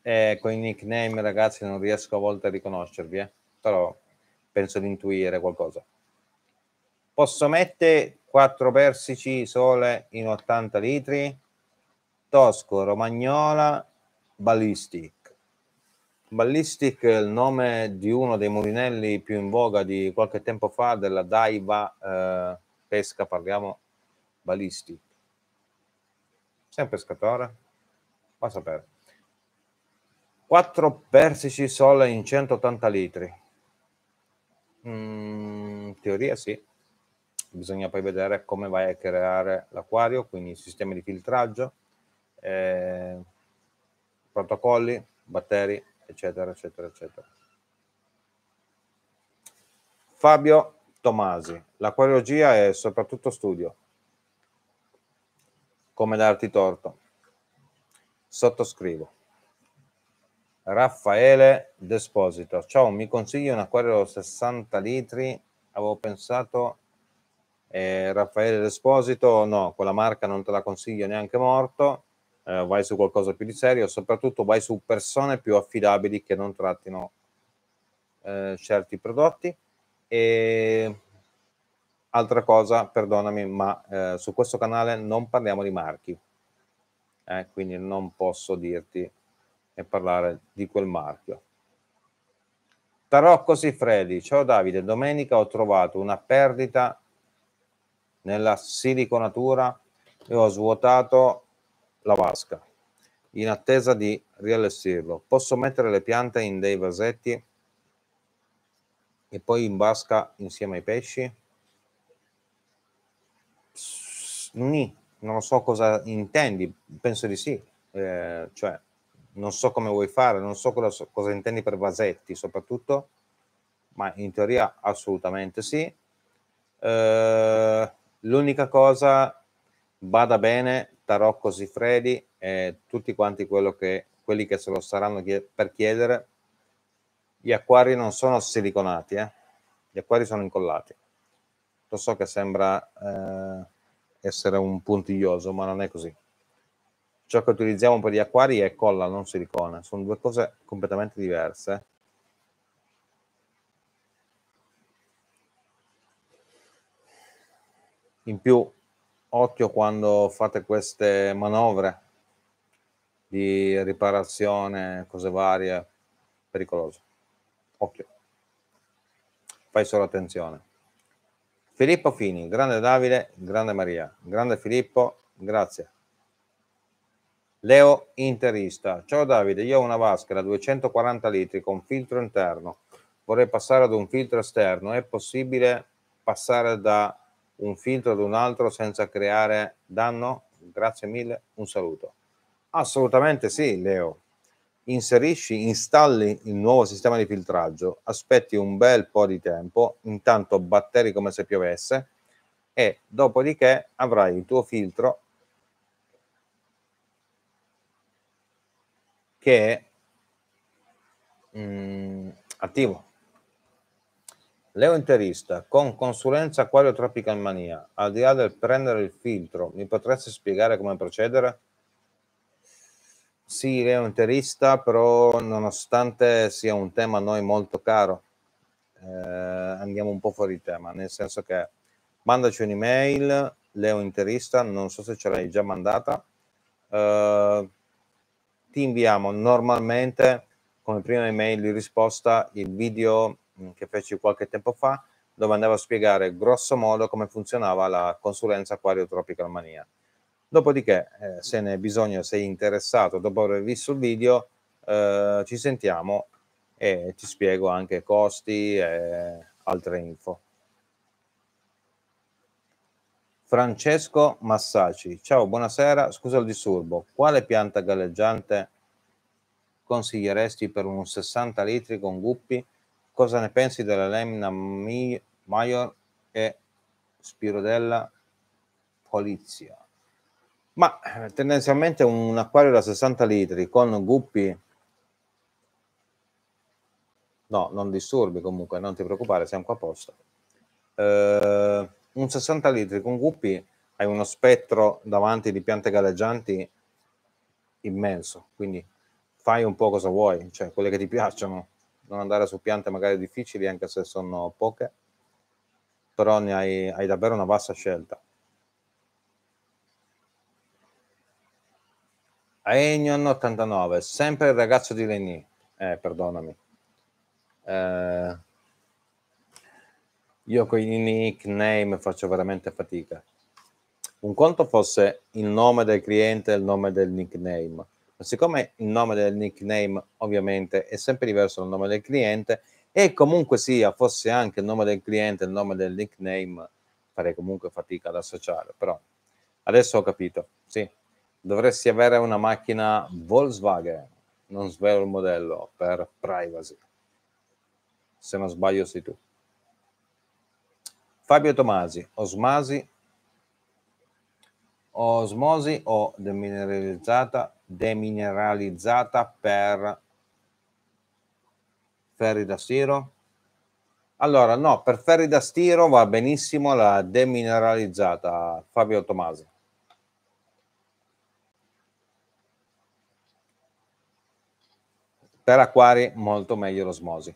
Eh, con i nickname ragazzi non riesco a volte a riconoscervi, eh? però penso di intuire qualcosa. Posso mettere 4 persici sole in 80 litri? Tosco, Romagnola, Ballisti. Ballistic è il nome di uno dei mulinelli più in voga di qualche tempo fa della Daiva eh, Pesca, parliamo Ballistic. Sei un pescatore? Va a sapere. 4 persici sole in 180 litri. Mm, teoria sì. Bisogna poi vedere come vai a creare l'acquario, quindi sistemi di filtraggio, eh, protocolli, batteri, eccetera, eccetera, eccetera. Fabio Tomasi, l'acquariologia è soprattutto studio, come darti torto. Sottoscrivo. Raffaele Desposito, ciao, mi consigli un acquario 60 litri? Avevo pensato eh, Raffaele Desposito, no, quella marca non te la consiglio neanche morto eh, vai su qualcosa più di serio, soprattutto vai su persone più affidabili che non trattino eh, certi prodotti. E altra cosa, perdonami, ma eh, su questo canale non parliamo di marchi, eh, quindi non posso dirti e parlare di quel marchio. Tarocco Siffredi, ciao Davide, domenica ho trovato una perdita nella siliconatura e ho svuotato la vasca in attesa di riallestirlo. Posso mettere le piante in dei vasetti e poi in vasca insieme ai pesci? Nì, non so cosa intendi, penso di sì, eh, cioè non so come vuoi fare, non so cosa, cosa intendi per vasetti soprattutto, ma in teoria assolutamente sì. Eh, l'unica cosa, bada bene Tarocco Sifredi e tutti quanti che, quelli che se lo saranno chied- per chiedere, gli acquari non sono siliconati, eh? gli acquari sono incollati. Lo so che sembra eh, essere un puntiglioso, ma non è così. Ciò che utilizziamo per gli acquari è colla, non silicone, sono due cose completamente diverse. In più occhio quando fate queste manovre di riparazione, cose varie, pericoloso. Occhio. Fai solo attenzione. Filippo Fini, grande Davide, grande Maria, grande Filippo, grazie. Leo Interista, ciao Davide, io ho una vasca da 240 litri con filtro interno, vorrei passare ad un filtro esterno, è possibile passare da un filtro ad un altro senza creare danno? Grazie mille, un saluto. Assolutamente sì, Leo. Inserisci, installi il nuovo sistema di filtraggio, aspetti un bel po' di tempo, intanto batteri come se piovesse e dopodiché avrai il tuo filtro che è mm, attivo Leo interista con consulenza acquario Tropical Mania. Al di là del prendere il filtro, mi potresti spiegare come procedere? Sì, Leo interista, però nonostante sia un tema a noi molto caro, eh, andiamo un po' fuori tema, nel senso che mandaci un'email, Leo interista, non so se ce l'hai già mandata. Eh, ti inviamo normalmente come prima email di risposta il video Mm, che feci qualche tempo fa, dove andavo a spiegare grosso modo come funzionava la consulenza acquario tropical mania. Dopodiché, eh, se ne hai bisogno, sei interessato, dopo aver visto il video, eh, ci sentiamo e ti spiego anche costi e altre info. Francesco Massaci, ciao, buonasera, scusa il disturbo. Quale pianta galleggiante consiglieresti per un 60 litri con guppi? Cosa ne pensi della Lemna Mi- Maior e Spirodella Polizia? Ma tendenzialmente un acquario da 60 litri con guppi no, non disturbi comunque, non ti preoccupare, siamo qua apposta. Eh, un 60 litri con guppi hai uno spettro davanti di piante galleggianti immenso, quindi fai un po' cosa vuoi, cioè quelle che ti piacciono non andare su piante magari difficili anche se sono poche, però ne hai, hai davvero una vasta scelta. Aenion 89, sempre il ragazzo di Lenny, eh, perdonami. Eh, io con i nickname faccio veramente fatica. Un conto fosse il nome del cliente e il nome del nickname siccome il nome del nickname ovviamente è sempre diverso dal nome del cliente e comunque sia fosse anche il nome del cliente il nome del nickname farei comunque fatica ad associarlo però adesso ho capito sì dovresti avere una macchina Volkswagen non svelo il modello per privacy se non sbaglio sei tu Fabio Tomasi Osmasi osmosi o demineralizzata, demineralizzata per ferri da stiro? Allora, no, per ferri da stiro va benissimo la demineralizzata, Fabio Tomasi. Per acquari molto meglio l'osmosi.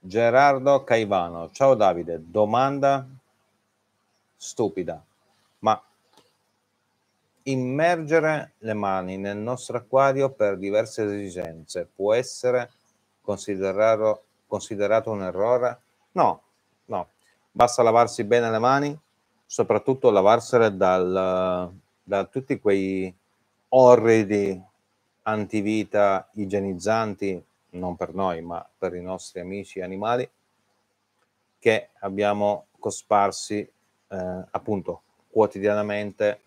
Gerardo Caivano, ciao Davide, domanda stupida ma immergere le mani nel nostro acquario per diverse esigenze può essere considerato, considerato un errore? No, no. Basta lavarsi bene le mani, soprattutto lavarsele dal, da tutti quei orridi antivita igienizzanti, non per noi, ma per i nostri amici animali, che abbiamo cosparsi eh, appunto quotidianamente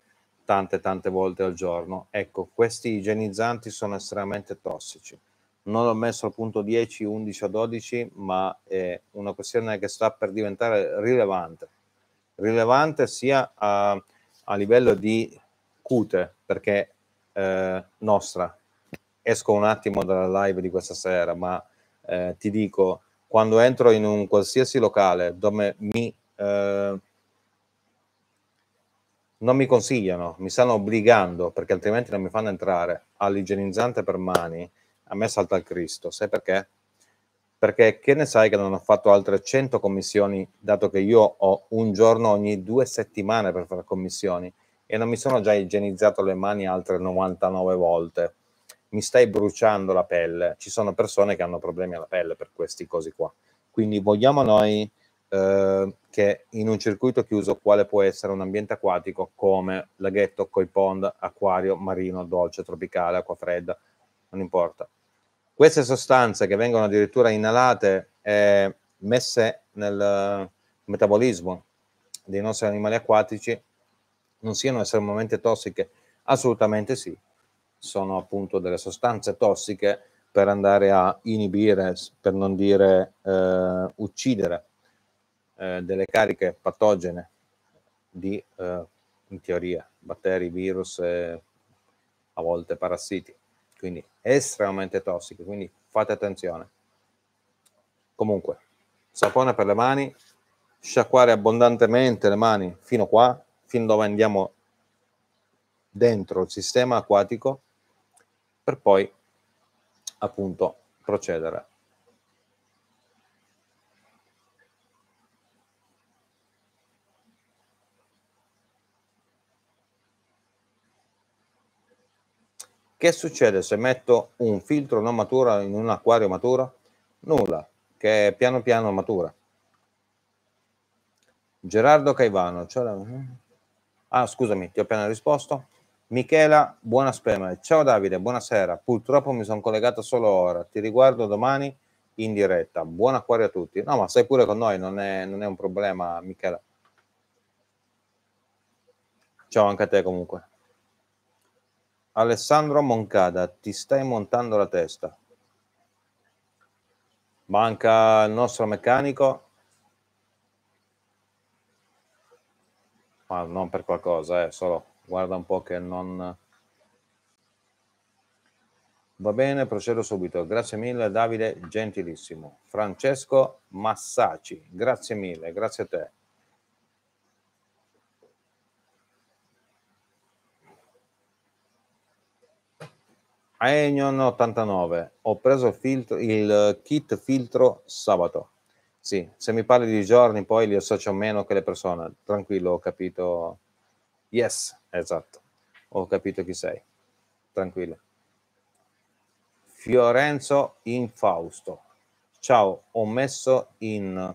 tante tante volte al giorno. Ecco, questi igienizzanti sono estremamente tossici. Non ho messo al punto 10, 11 o 12, ma è una questione che sta per diventare rilevante. Rilevante sia a, a livello di cute, perché eh, nostra. Esco un attimo dalla live di questa sera, ma eh, ti dico, quando entro in un qualsiasi locale dove mi... Eh, non mi consigliano, mi stanno obbligando perché altrimenti non mi fanno entrare all'igienizzante per mani, a me salta il Cristo, sai perché? Perché che ne sai che non ho fatto altre 100 commissioni, dato che io ho un giorno ogni due settimane per fare commissioni e non mi sono già igienizzato le mani altre 99 volte. Mi stai bruciando la pelle. Ci sono persone che hanno problemi alla pelle per questi cosi qua. Quindi vogliamo noi Ehm, che in un circuito chiuso quale può essere un ambiente acquatico come laghetto, koi pond, acquario, marino, dolce, tropicale, acqua fredda, non importa. Queste sostanze che vengono addirittura inalate e messe nel metabolismo dei nostri animali acquatici non siano estremamente tossiche? Assolutamente sì, sono appunto delle sostanze tossiche per andare a inibire, per non dire eh, uccidere eh, delle cariche patogene di, eh, in teoria, batteri, virus, eh, a volte parassiti, quindi estremamente tossiche, quindi fate attenzione. Comunque, sapone per le mani, sciacquare abbondantemente le mani fino qua, fin dove andiamo dentro il sistema acquatico, per poi appunto procedere Che succede se metto un filtro non matura in un acquario maturo? Nulla, che piano piano matura. Gerardo Caivano, la... ah scusami, ti ho appena risposto. Michela, buona spema. Ciao Davide, buonasera. Purtroppo mi sono collegato solo ora. Ti riguardo domani in diretta. Buon acquario a tutti. No, ma sei pure con noi, non è, non è un problema, Michela. Ciao anche a te comunque. Alessandro Moncada, ti stai montando la testa. Manca il nostro meccanico. Ma non per qualcosa, eh, solo guarda un po' che non... Va bene, procedo subito. Grazie mille Davide, gentilissimo. Francesco Massaci, grazie mille, grazie a te. Aenion 89, ho preso il, filtro, il kit filtro sabato. Sì, se mi parli di giorni poi li associo meno che le persone, tranquillo, ho capito. Yes, esatto, ho capito chi sei, tranquillo. Fiorenzo Infausto, ciao, ho messo in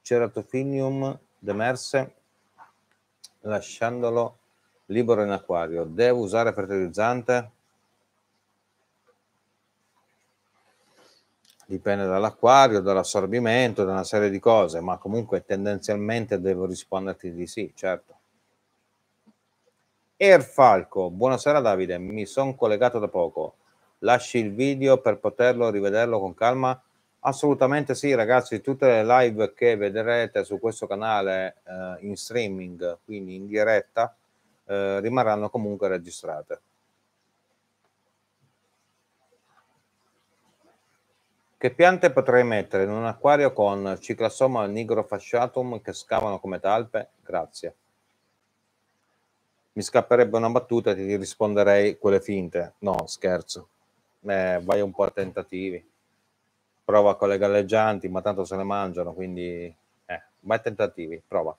Ceratofinium demerse lasciandolo libero in acquario, devo usare fertilizzante? dipende dall'acquario, dall'assorbimento, da una serie di cose, ma comunque tendenzialmente devo risponderti di sì, certo. Air Falco, buonasera Davide, mi sono collegato da poco. Lasci il video per poterlo rivederlo con calma? Assolutamente sì, ragazzi, tutte le live che vedrete su questo canale eh, in streaming, quindi in diretta, eh, rimarranno comunque registrate. Che piante potrei mettere in un acquario con ciclasoma nigro fasciatum che scavano come talpe? Grazie. Mi scapperebbe una battuta e ti risponderei quelle finte. No, scherzo. Eh, vai un po' a tentativi. Prova con le galleggianti, ma tanto se le mangiano, quindi eh, vai a tentativi, prova.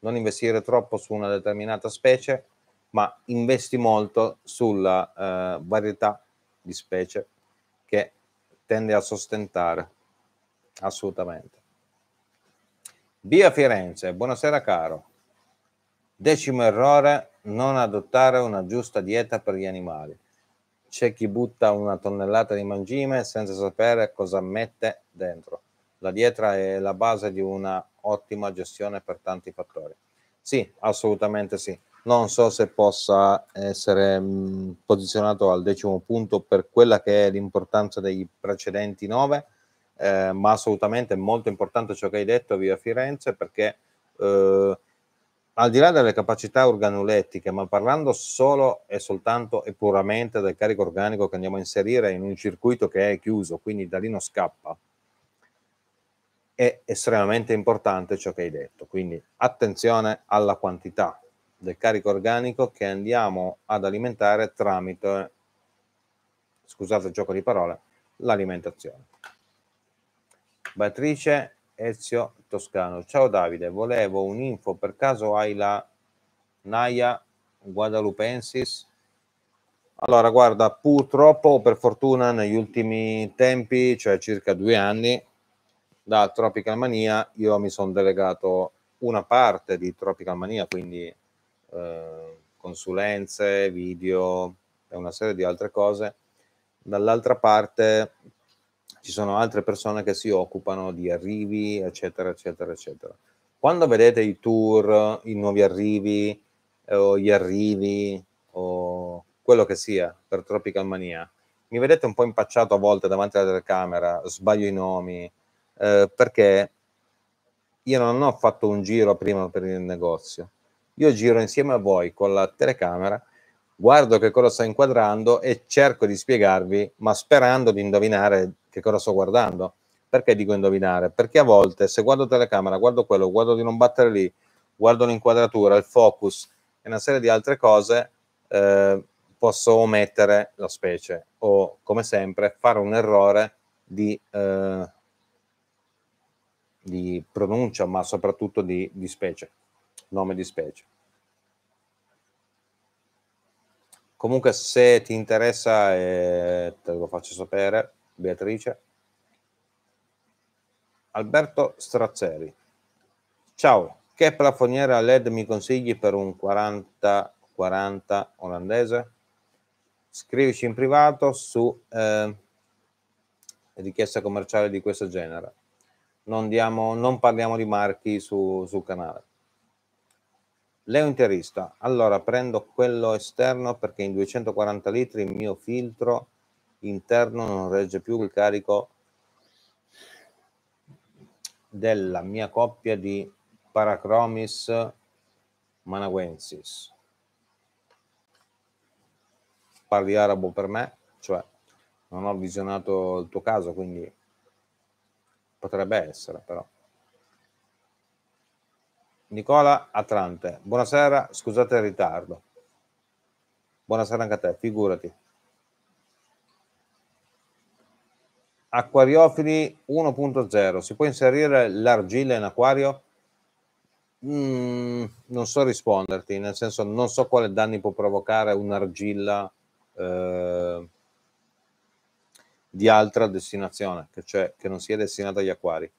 Non investire troppo su una determinata specie, ma investi molto sulla eh, varietà di specie che tende a sostentare, assolutamente. Via Firenze, buonasera caro. Decimo errore, non adottare una giusta dieta per gli animali. C'è chi butta una tonnellata di mangime senza sapere cosa mette dentro. La dieta è la base di una ottima gestione per tanti fattori. Sì, assolutamente sì non so se possa essere mh, mm, posizionato al decimo punto per quella che è l'importanza dei precedenti nove, eh, ma assolutamente è molto importante ciò che hai detto via Firenze perché eh, al di là delle capacità organolettiche, ma parlando solo e soltanto e puramente del carico organico che andiamo a inserire in un circuito che è chiuso, quindi da lì non scappa, è estremamente importante ciò che hai detto. Quindi attenzione alla quantità, del carico organico che andiamo ad alimentare tramite, scusate il gioco di parole, l'alimentazione. Beatrice Ezio Toscano. Ciao Davide, volevo un'info, per caso hai la Naia Guadalupensis? Allora, guarda, purtroppo per fortuna negli ultimi tempi, cioè circa due anni, da Tropical Mania io mi sono delegato una parte di Tropical Mania, quindi eh, consulenze, video e una serie di altre cose. Dall'altra parte ci sono altre persone che si occupano di arrivi, eccetera, eccetera, eccetera. Quando vedete i tour, i nuovi arrivi eh, o gli arrivi o quello che sia per Tropical Mania, mi vedete un po' impacciato a volte davanti alla telecamera, sbaglio i nomi, eh, perché io non ho fatto un giro prima per il negozio, io giro insieme a voi con la telecamera, guardo che cosa sto inquadrando e cerco di spiegarvi, ma sperando di indovinare che cosa sto guardando. Perché dico indovinare? Perché a volte se guardo telecamera, guardo quello, guardo di non battere lì, guardo l'inquadratura, il focus e una serie di altre cose, eh, posso omettere la specie o, come sempre, fare un errore di, eh, di pronuncia, ma soprattutto di, di specie nome di specie. Comunque se ti interessa eh, te lo faccio sapere, Beatrice. Alberto Strazzeri. Ciao, che plafoniera LED mi consigli per un 40-40 olandese? Scrivici in privato su eh, richiesta commerciale di questo genere. Non, diamo, non parliamo di marchi su, sul canale. Leo interista, allora prendo quello esterno perché in 240 litri il mio filtro interno non regge più il carico della mia coppia di Paracromis managuensis. Parli arabo per me, cioè non ho visionato il tuo caso, quindi potrebbe essere però. Nicola Atlante, buonasera, scusate il ritardo. Buonasera anche a te, figurati. Acquariofili 1.0, si può inserire l'argilla in acquario? Mm, non so risponderti, nel senso non so quale danni può provocare un'argilla eh, di altra destinazione, che, cioè, che non sia destinata agli acquari.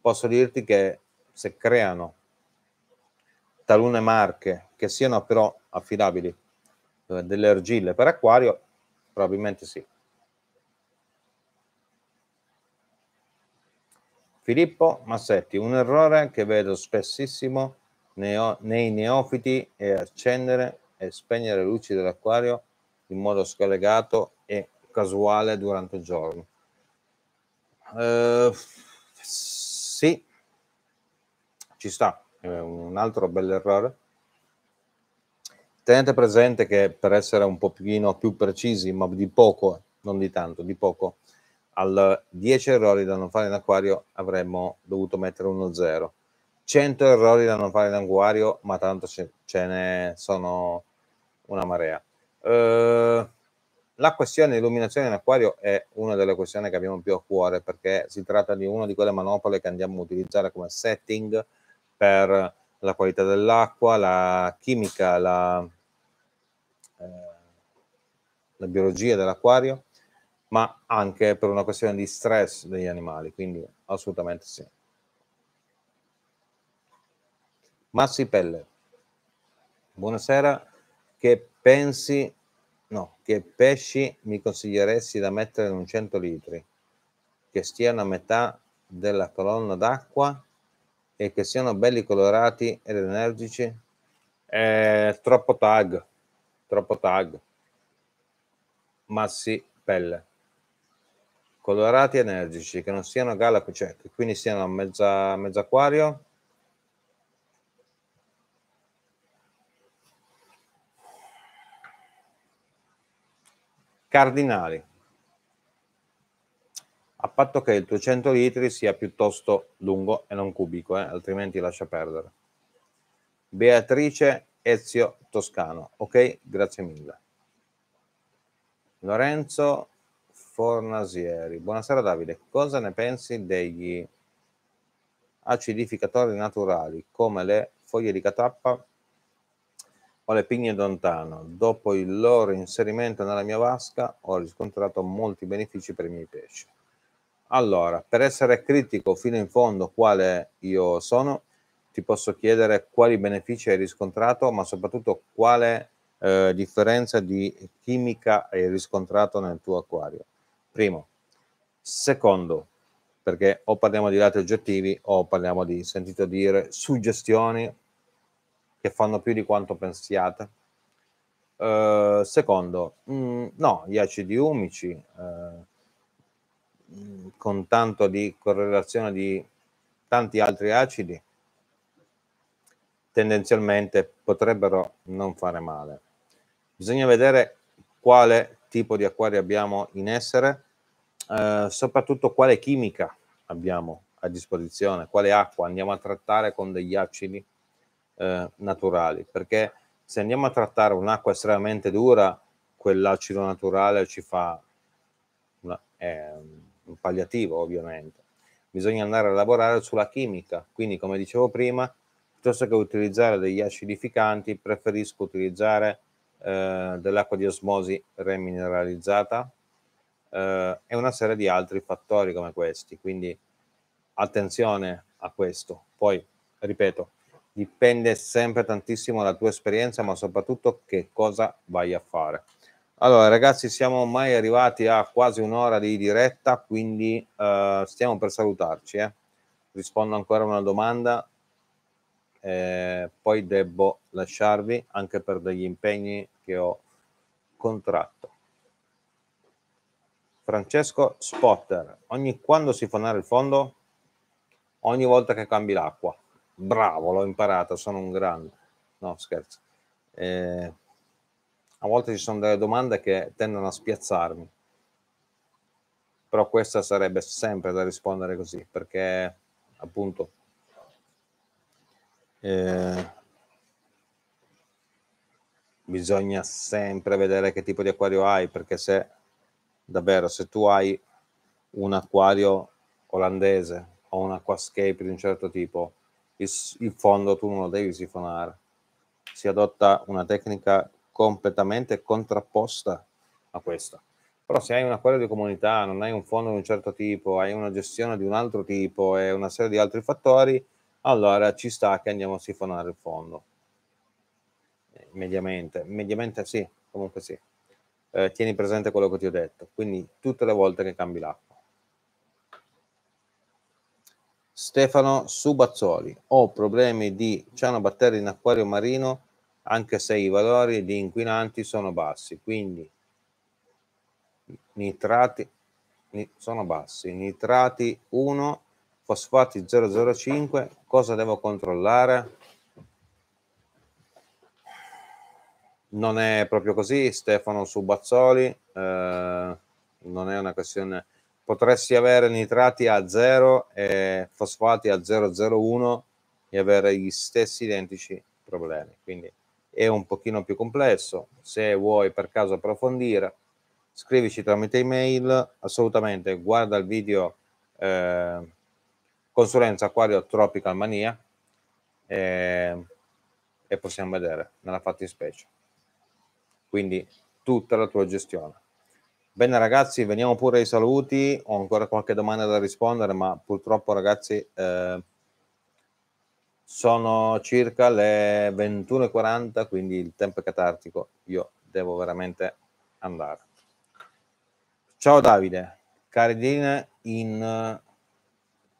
Posso dirti che se creano talune marche che siano però affidabili eh, delle argille per acquario, probabilmente sì. Filippo Massetti, un errore che vedo spessissimo neo, nei neofiti è accendere e spegnere le luci dell'acquario in modo scollegato e casuale durante il giorno. Uh, sì, ci sta un altro bel errore. Tenete presente che per essere un pochino più precisi, ma di poco, non di tanto, di poco, al 10 errori da non fare in acquario avremmo dovuto mettere uno 0. 100 errori da non fare in acquario, ma tanto ce, ce ne sono una marea. Eh, la questione illuminazione in acquario è una delle questioni che abbiamo più a cuore perché si tratta di una di quelle manopole che andiamo a utilizzare come setting per la qualità dell'acqua, la chimica, la, eh, la biologia dell'acquario, ma anche per una questione di stress degli animali, quindi assolutamente sì. Massi Pelle, buonasera, che pensi, no, che pesci mi consiglieresti da mettere in un 100 litri, che stiano a metà della colonna d'acqua e che siano belli colorati ed energici? Eh, troppo tag, troppo tag. Massi, pelle. Colorati energici, che non siano gala, cioè che quindi siano mezza, mezza acquario. Cardinali fatto che il 200 litri sia piuttosto lungo e non cubico, eh? altrimenti lascia perdere. Beatrice Ezio Toscano, ok? Grazie mille. Lorenzo Fornasieri, buonasera Davide, cosa ne pensi degli acidificatori naturali come le foglie di catappa o le pigne d'ontano? Dopo il loro inserimento nella mia vasca ho riscontrato molti benefici per i miei pesci. Allora, per essere critico fino in fondo quale io sono, ti posso chiedere quali benefici hai riscontrato, ma soprattutto quale eh, differenza di chimica hai riscontrato nel tuo acquario. Primo. Secondo, perché o parliamo di dati oggettivi o parliamo di, sentito dire, suggestioni che fanno più di quanto pensiate. Eh, secondo, mh, mm, no, gli acidi umici, eh, Mm, con tanto di correlazione di tanti altri acidi, tendenzialmente potrebbero non fare male. Bisogna vedere quale tipo di acquario abbiamo in essere, eh, soprattutto quale chimica abbiamo a disposizione, quale acqua andiamo a trattare con degli acidi eh, naturali, perché se andiamo a trattare un'acqua estremamente dura, quell'acido naturale ci fa una, eh, palliativo ovviamente. Bisogna andare a lavorare sulla chimica, quindi come dicevo prima, piuttosto che utilizzare degli acidificanti, preferisco utilizzare eh, dell'acqua di osmosi remineralizzata eh, e una serie di altri fattori come questi. Quindi attenzione a questo. Poi, ripeto, dipende sempre tantissimo dalla tua esperienza, ma soprattutto che cosa vai a fare. Allora, ragazzi, siamo ormai arrivati a quasi un'ora di diretta, quindi eh, stiamo per salutarci. Eh. Rispondo ancora a una domanda, eh, poi devo lasciarvi anche per degli impegni che ho contratto. Francesco Spotter, ogni quando si fonare il fondo? Ogni volta che cambi l'acqua. Bravo, l'ho imparato, sono un grande. No, scherzo. Eh, a volte ci sono delle domande che tendono a spiazzarmi, però questa sarebbe sempre da rispondere così, perché appunto... Eh, bisogna sempre vedere che tipo di acquario hai, perché se davvero, se tu hai un acquario olandese o un aquascape di un certo tipo, il, il fondo tu non lo devi sifonare. Si adotta una tecnica completamente contrapposta a questa. Però se hai un acquario di comunità, non hai un fondo di un certo tipo, hai una gestione di un altro tipo e una serie di altri fattori, allora ci sta che andiamo a sifonare il fondo. Eh, mediamente, mediamente sì, comunque sì. Eh, tieni presente quello che ti ho detto, quindi tutte le volte che cambi l'acqua. Stefano Subazzoli, ho problemi di cianobatteri in acquario marino anche se i valori di inquinanti sono bassi, quindi nitrati sono bassi, nitrati 1, fosfati 005, cosa devo controllare? Non è proprio così, Stefano Subazzoli, eh, non è una questione potresti avere nitrati a 0 e fosfati a 001 e avere gli stessi identici problemi. Quindi è un pochino più complesso. Se vuoi per caso approfondire, scrivici tramite email. Assolutamente guarda il video eh, consulenza acquario tropical mania eh, e possiamo vedere nella fattispecie. Quindi tutta la tua gestione. Bene ragazzi, veniamo pure ai saluti, ho ancora qualche domanda da rispondere, ma purtroppo ragazzi eh, sono circa le 21.40, quindi il tempo è catartico. Io devo veramente andare. Ciao Davide, caridine in,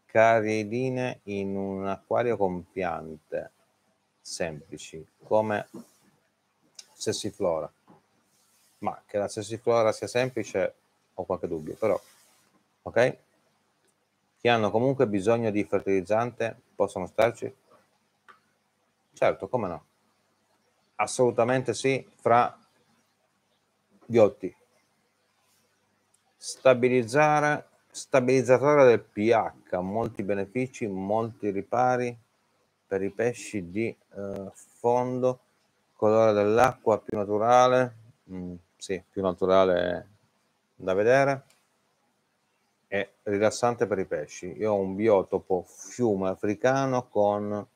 caridine in un acquario con piante semplici, come sessiflora. Ma che la sessiflora sia semplice ho qualche dubbio, però, ok? Che hanno comunque bisogno di fertilizzante, possono starci? Certo, come no? Assolutamente sì, fra Ghiotti. Stabilizzare, stabilizzatore del pH, molti benefici, molti ripari per i pesci di eh, fondo, colore dell'acqua più naturale, mm, sì, più naturale da vedere e rilassante per i pesci. Io ho un biotopo fiume africano con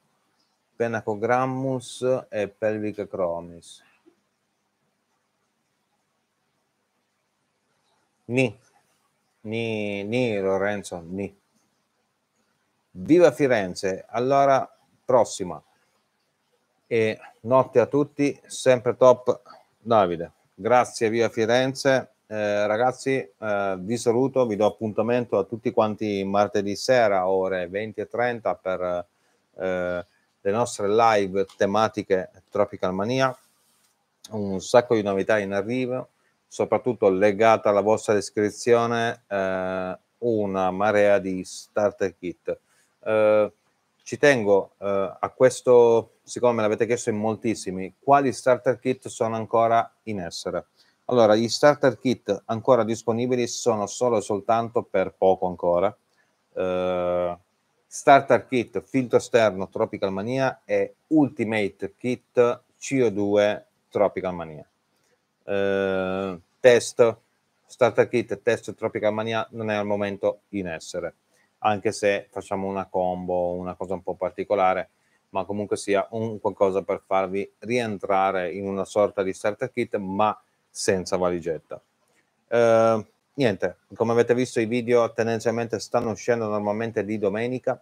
Penacogrammus e Pelvic Chromis. Ni, ni, ni Lorenzo, ni. Viva Firenze, allora prossima. E notte a tutti, sempre top Davide. Grazie, viva Firenze. Eh, ragazzi, eh, vi saluto, vi do appuntamento a tutti quanti martedì sera ore 20 e 30 per eh, le nostre live tematiche Tropical Mania, un sacco di novità in arrivo, soprattutto legata alla vostra descrizione, eh, una marea di starter kit. Eh, ci tengo eh, a questo, siccome me l'avete chiesto in moltissimi, quali starter kit sono ancora in essere? Allora, gli starter kit ancora disponibili sono solo e soltanto per poco ancora. Eh, Starter Kit, filtro esterno Tropical Mania e Ultimate Kit CO2 Tropical Mania. Eh, test, Starter Kit test Tropical Mania non è al momento in essere, anche se facciamo una combo, una cosa un po' particolare, ma comunque sia un qualcosa per farvi rientrare in una sorta di Starter Kit, ma senza valigetta. Eh, niente, come avete visto i video tendenzialmente stanno uscendo normalmente di domenica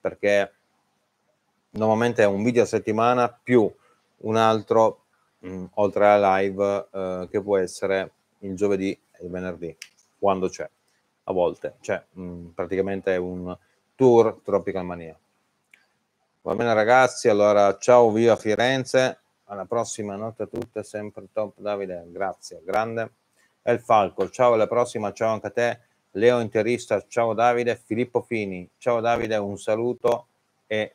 perché normalmente è un video a settimana più un altro mh, mm, oltre alla live eh, che può essere il giovedì e il venerdì quando c'è a volte c'è mh, mm, praticamente un tour Tropical Mania va bene ragazzi allora ciao viva Firenze alla prossima notte a tutte sempre top Davide grazie grande è il Falco. Ciao, alla prossima, ciao anche a te. Leo Interista, ciao Davide, Filippo Fini, ciao Davide, un saluto e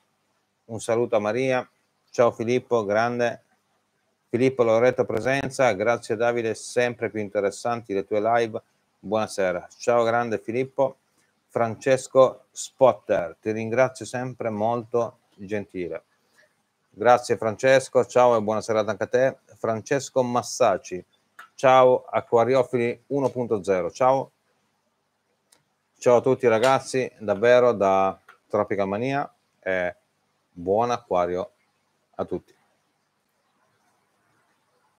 un saluto a Maria, ciao Filippo, grande. Filippo Loreto Presenza, grazie Davide, sempre più interessanti le tue live, buonasera. Ciao grande Filippo, Francesco Spotter, ti ringrazio sempre molto gentile. Grazie Francesco, ciao e buona serata anche a te. Francesco Massaci, Ciao Acquariofili 1.0, ciao. Ciao a tutti ragazzi, davvero da Tropica Mania e eh, buon acquario a tutti.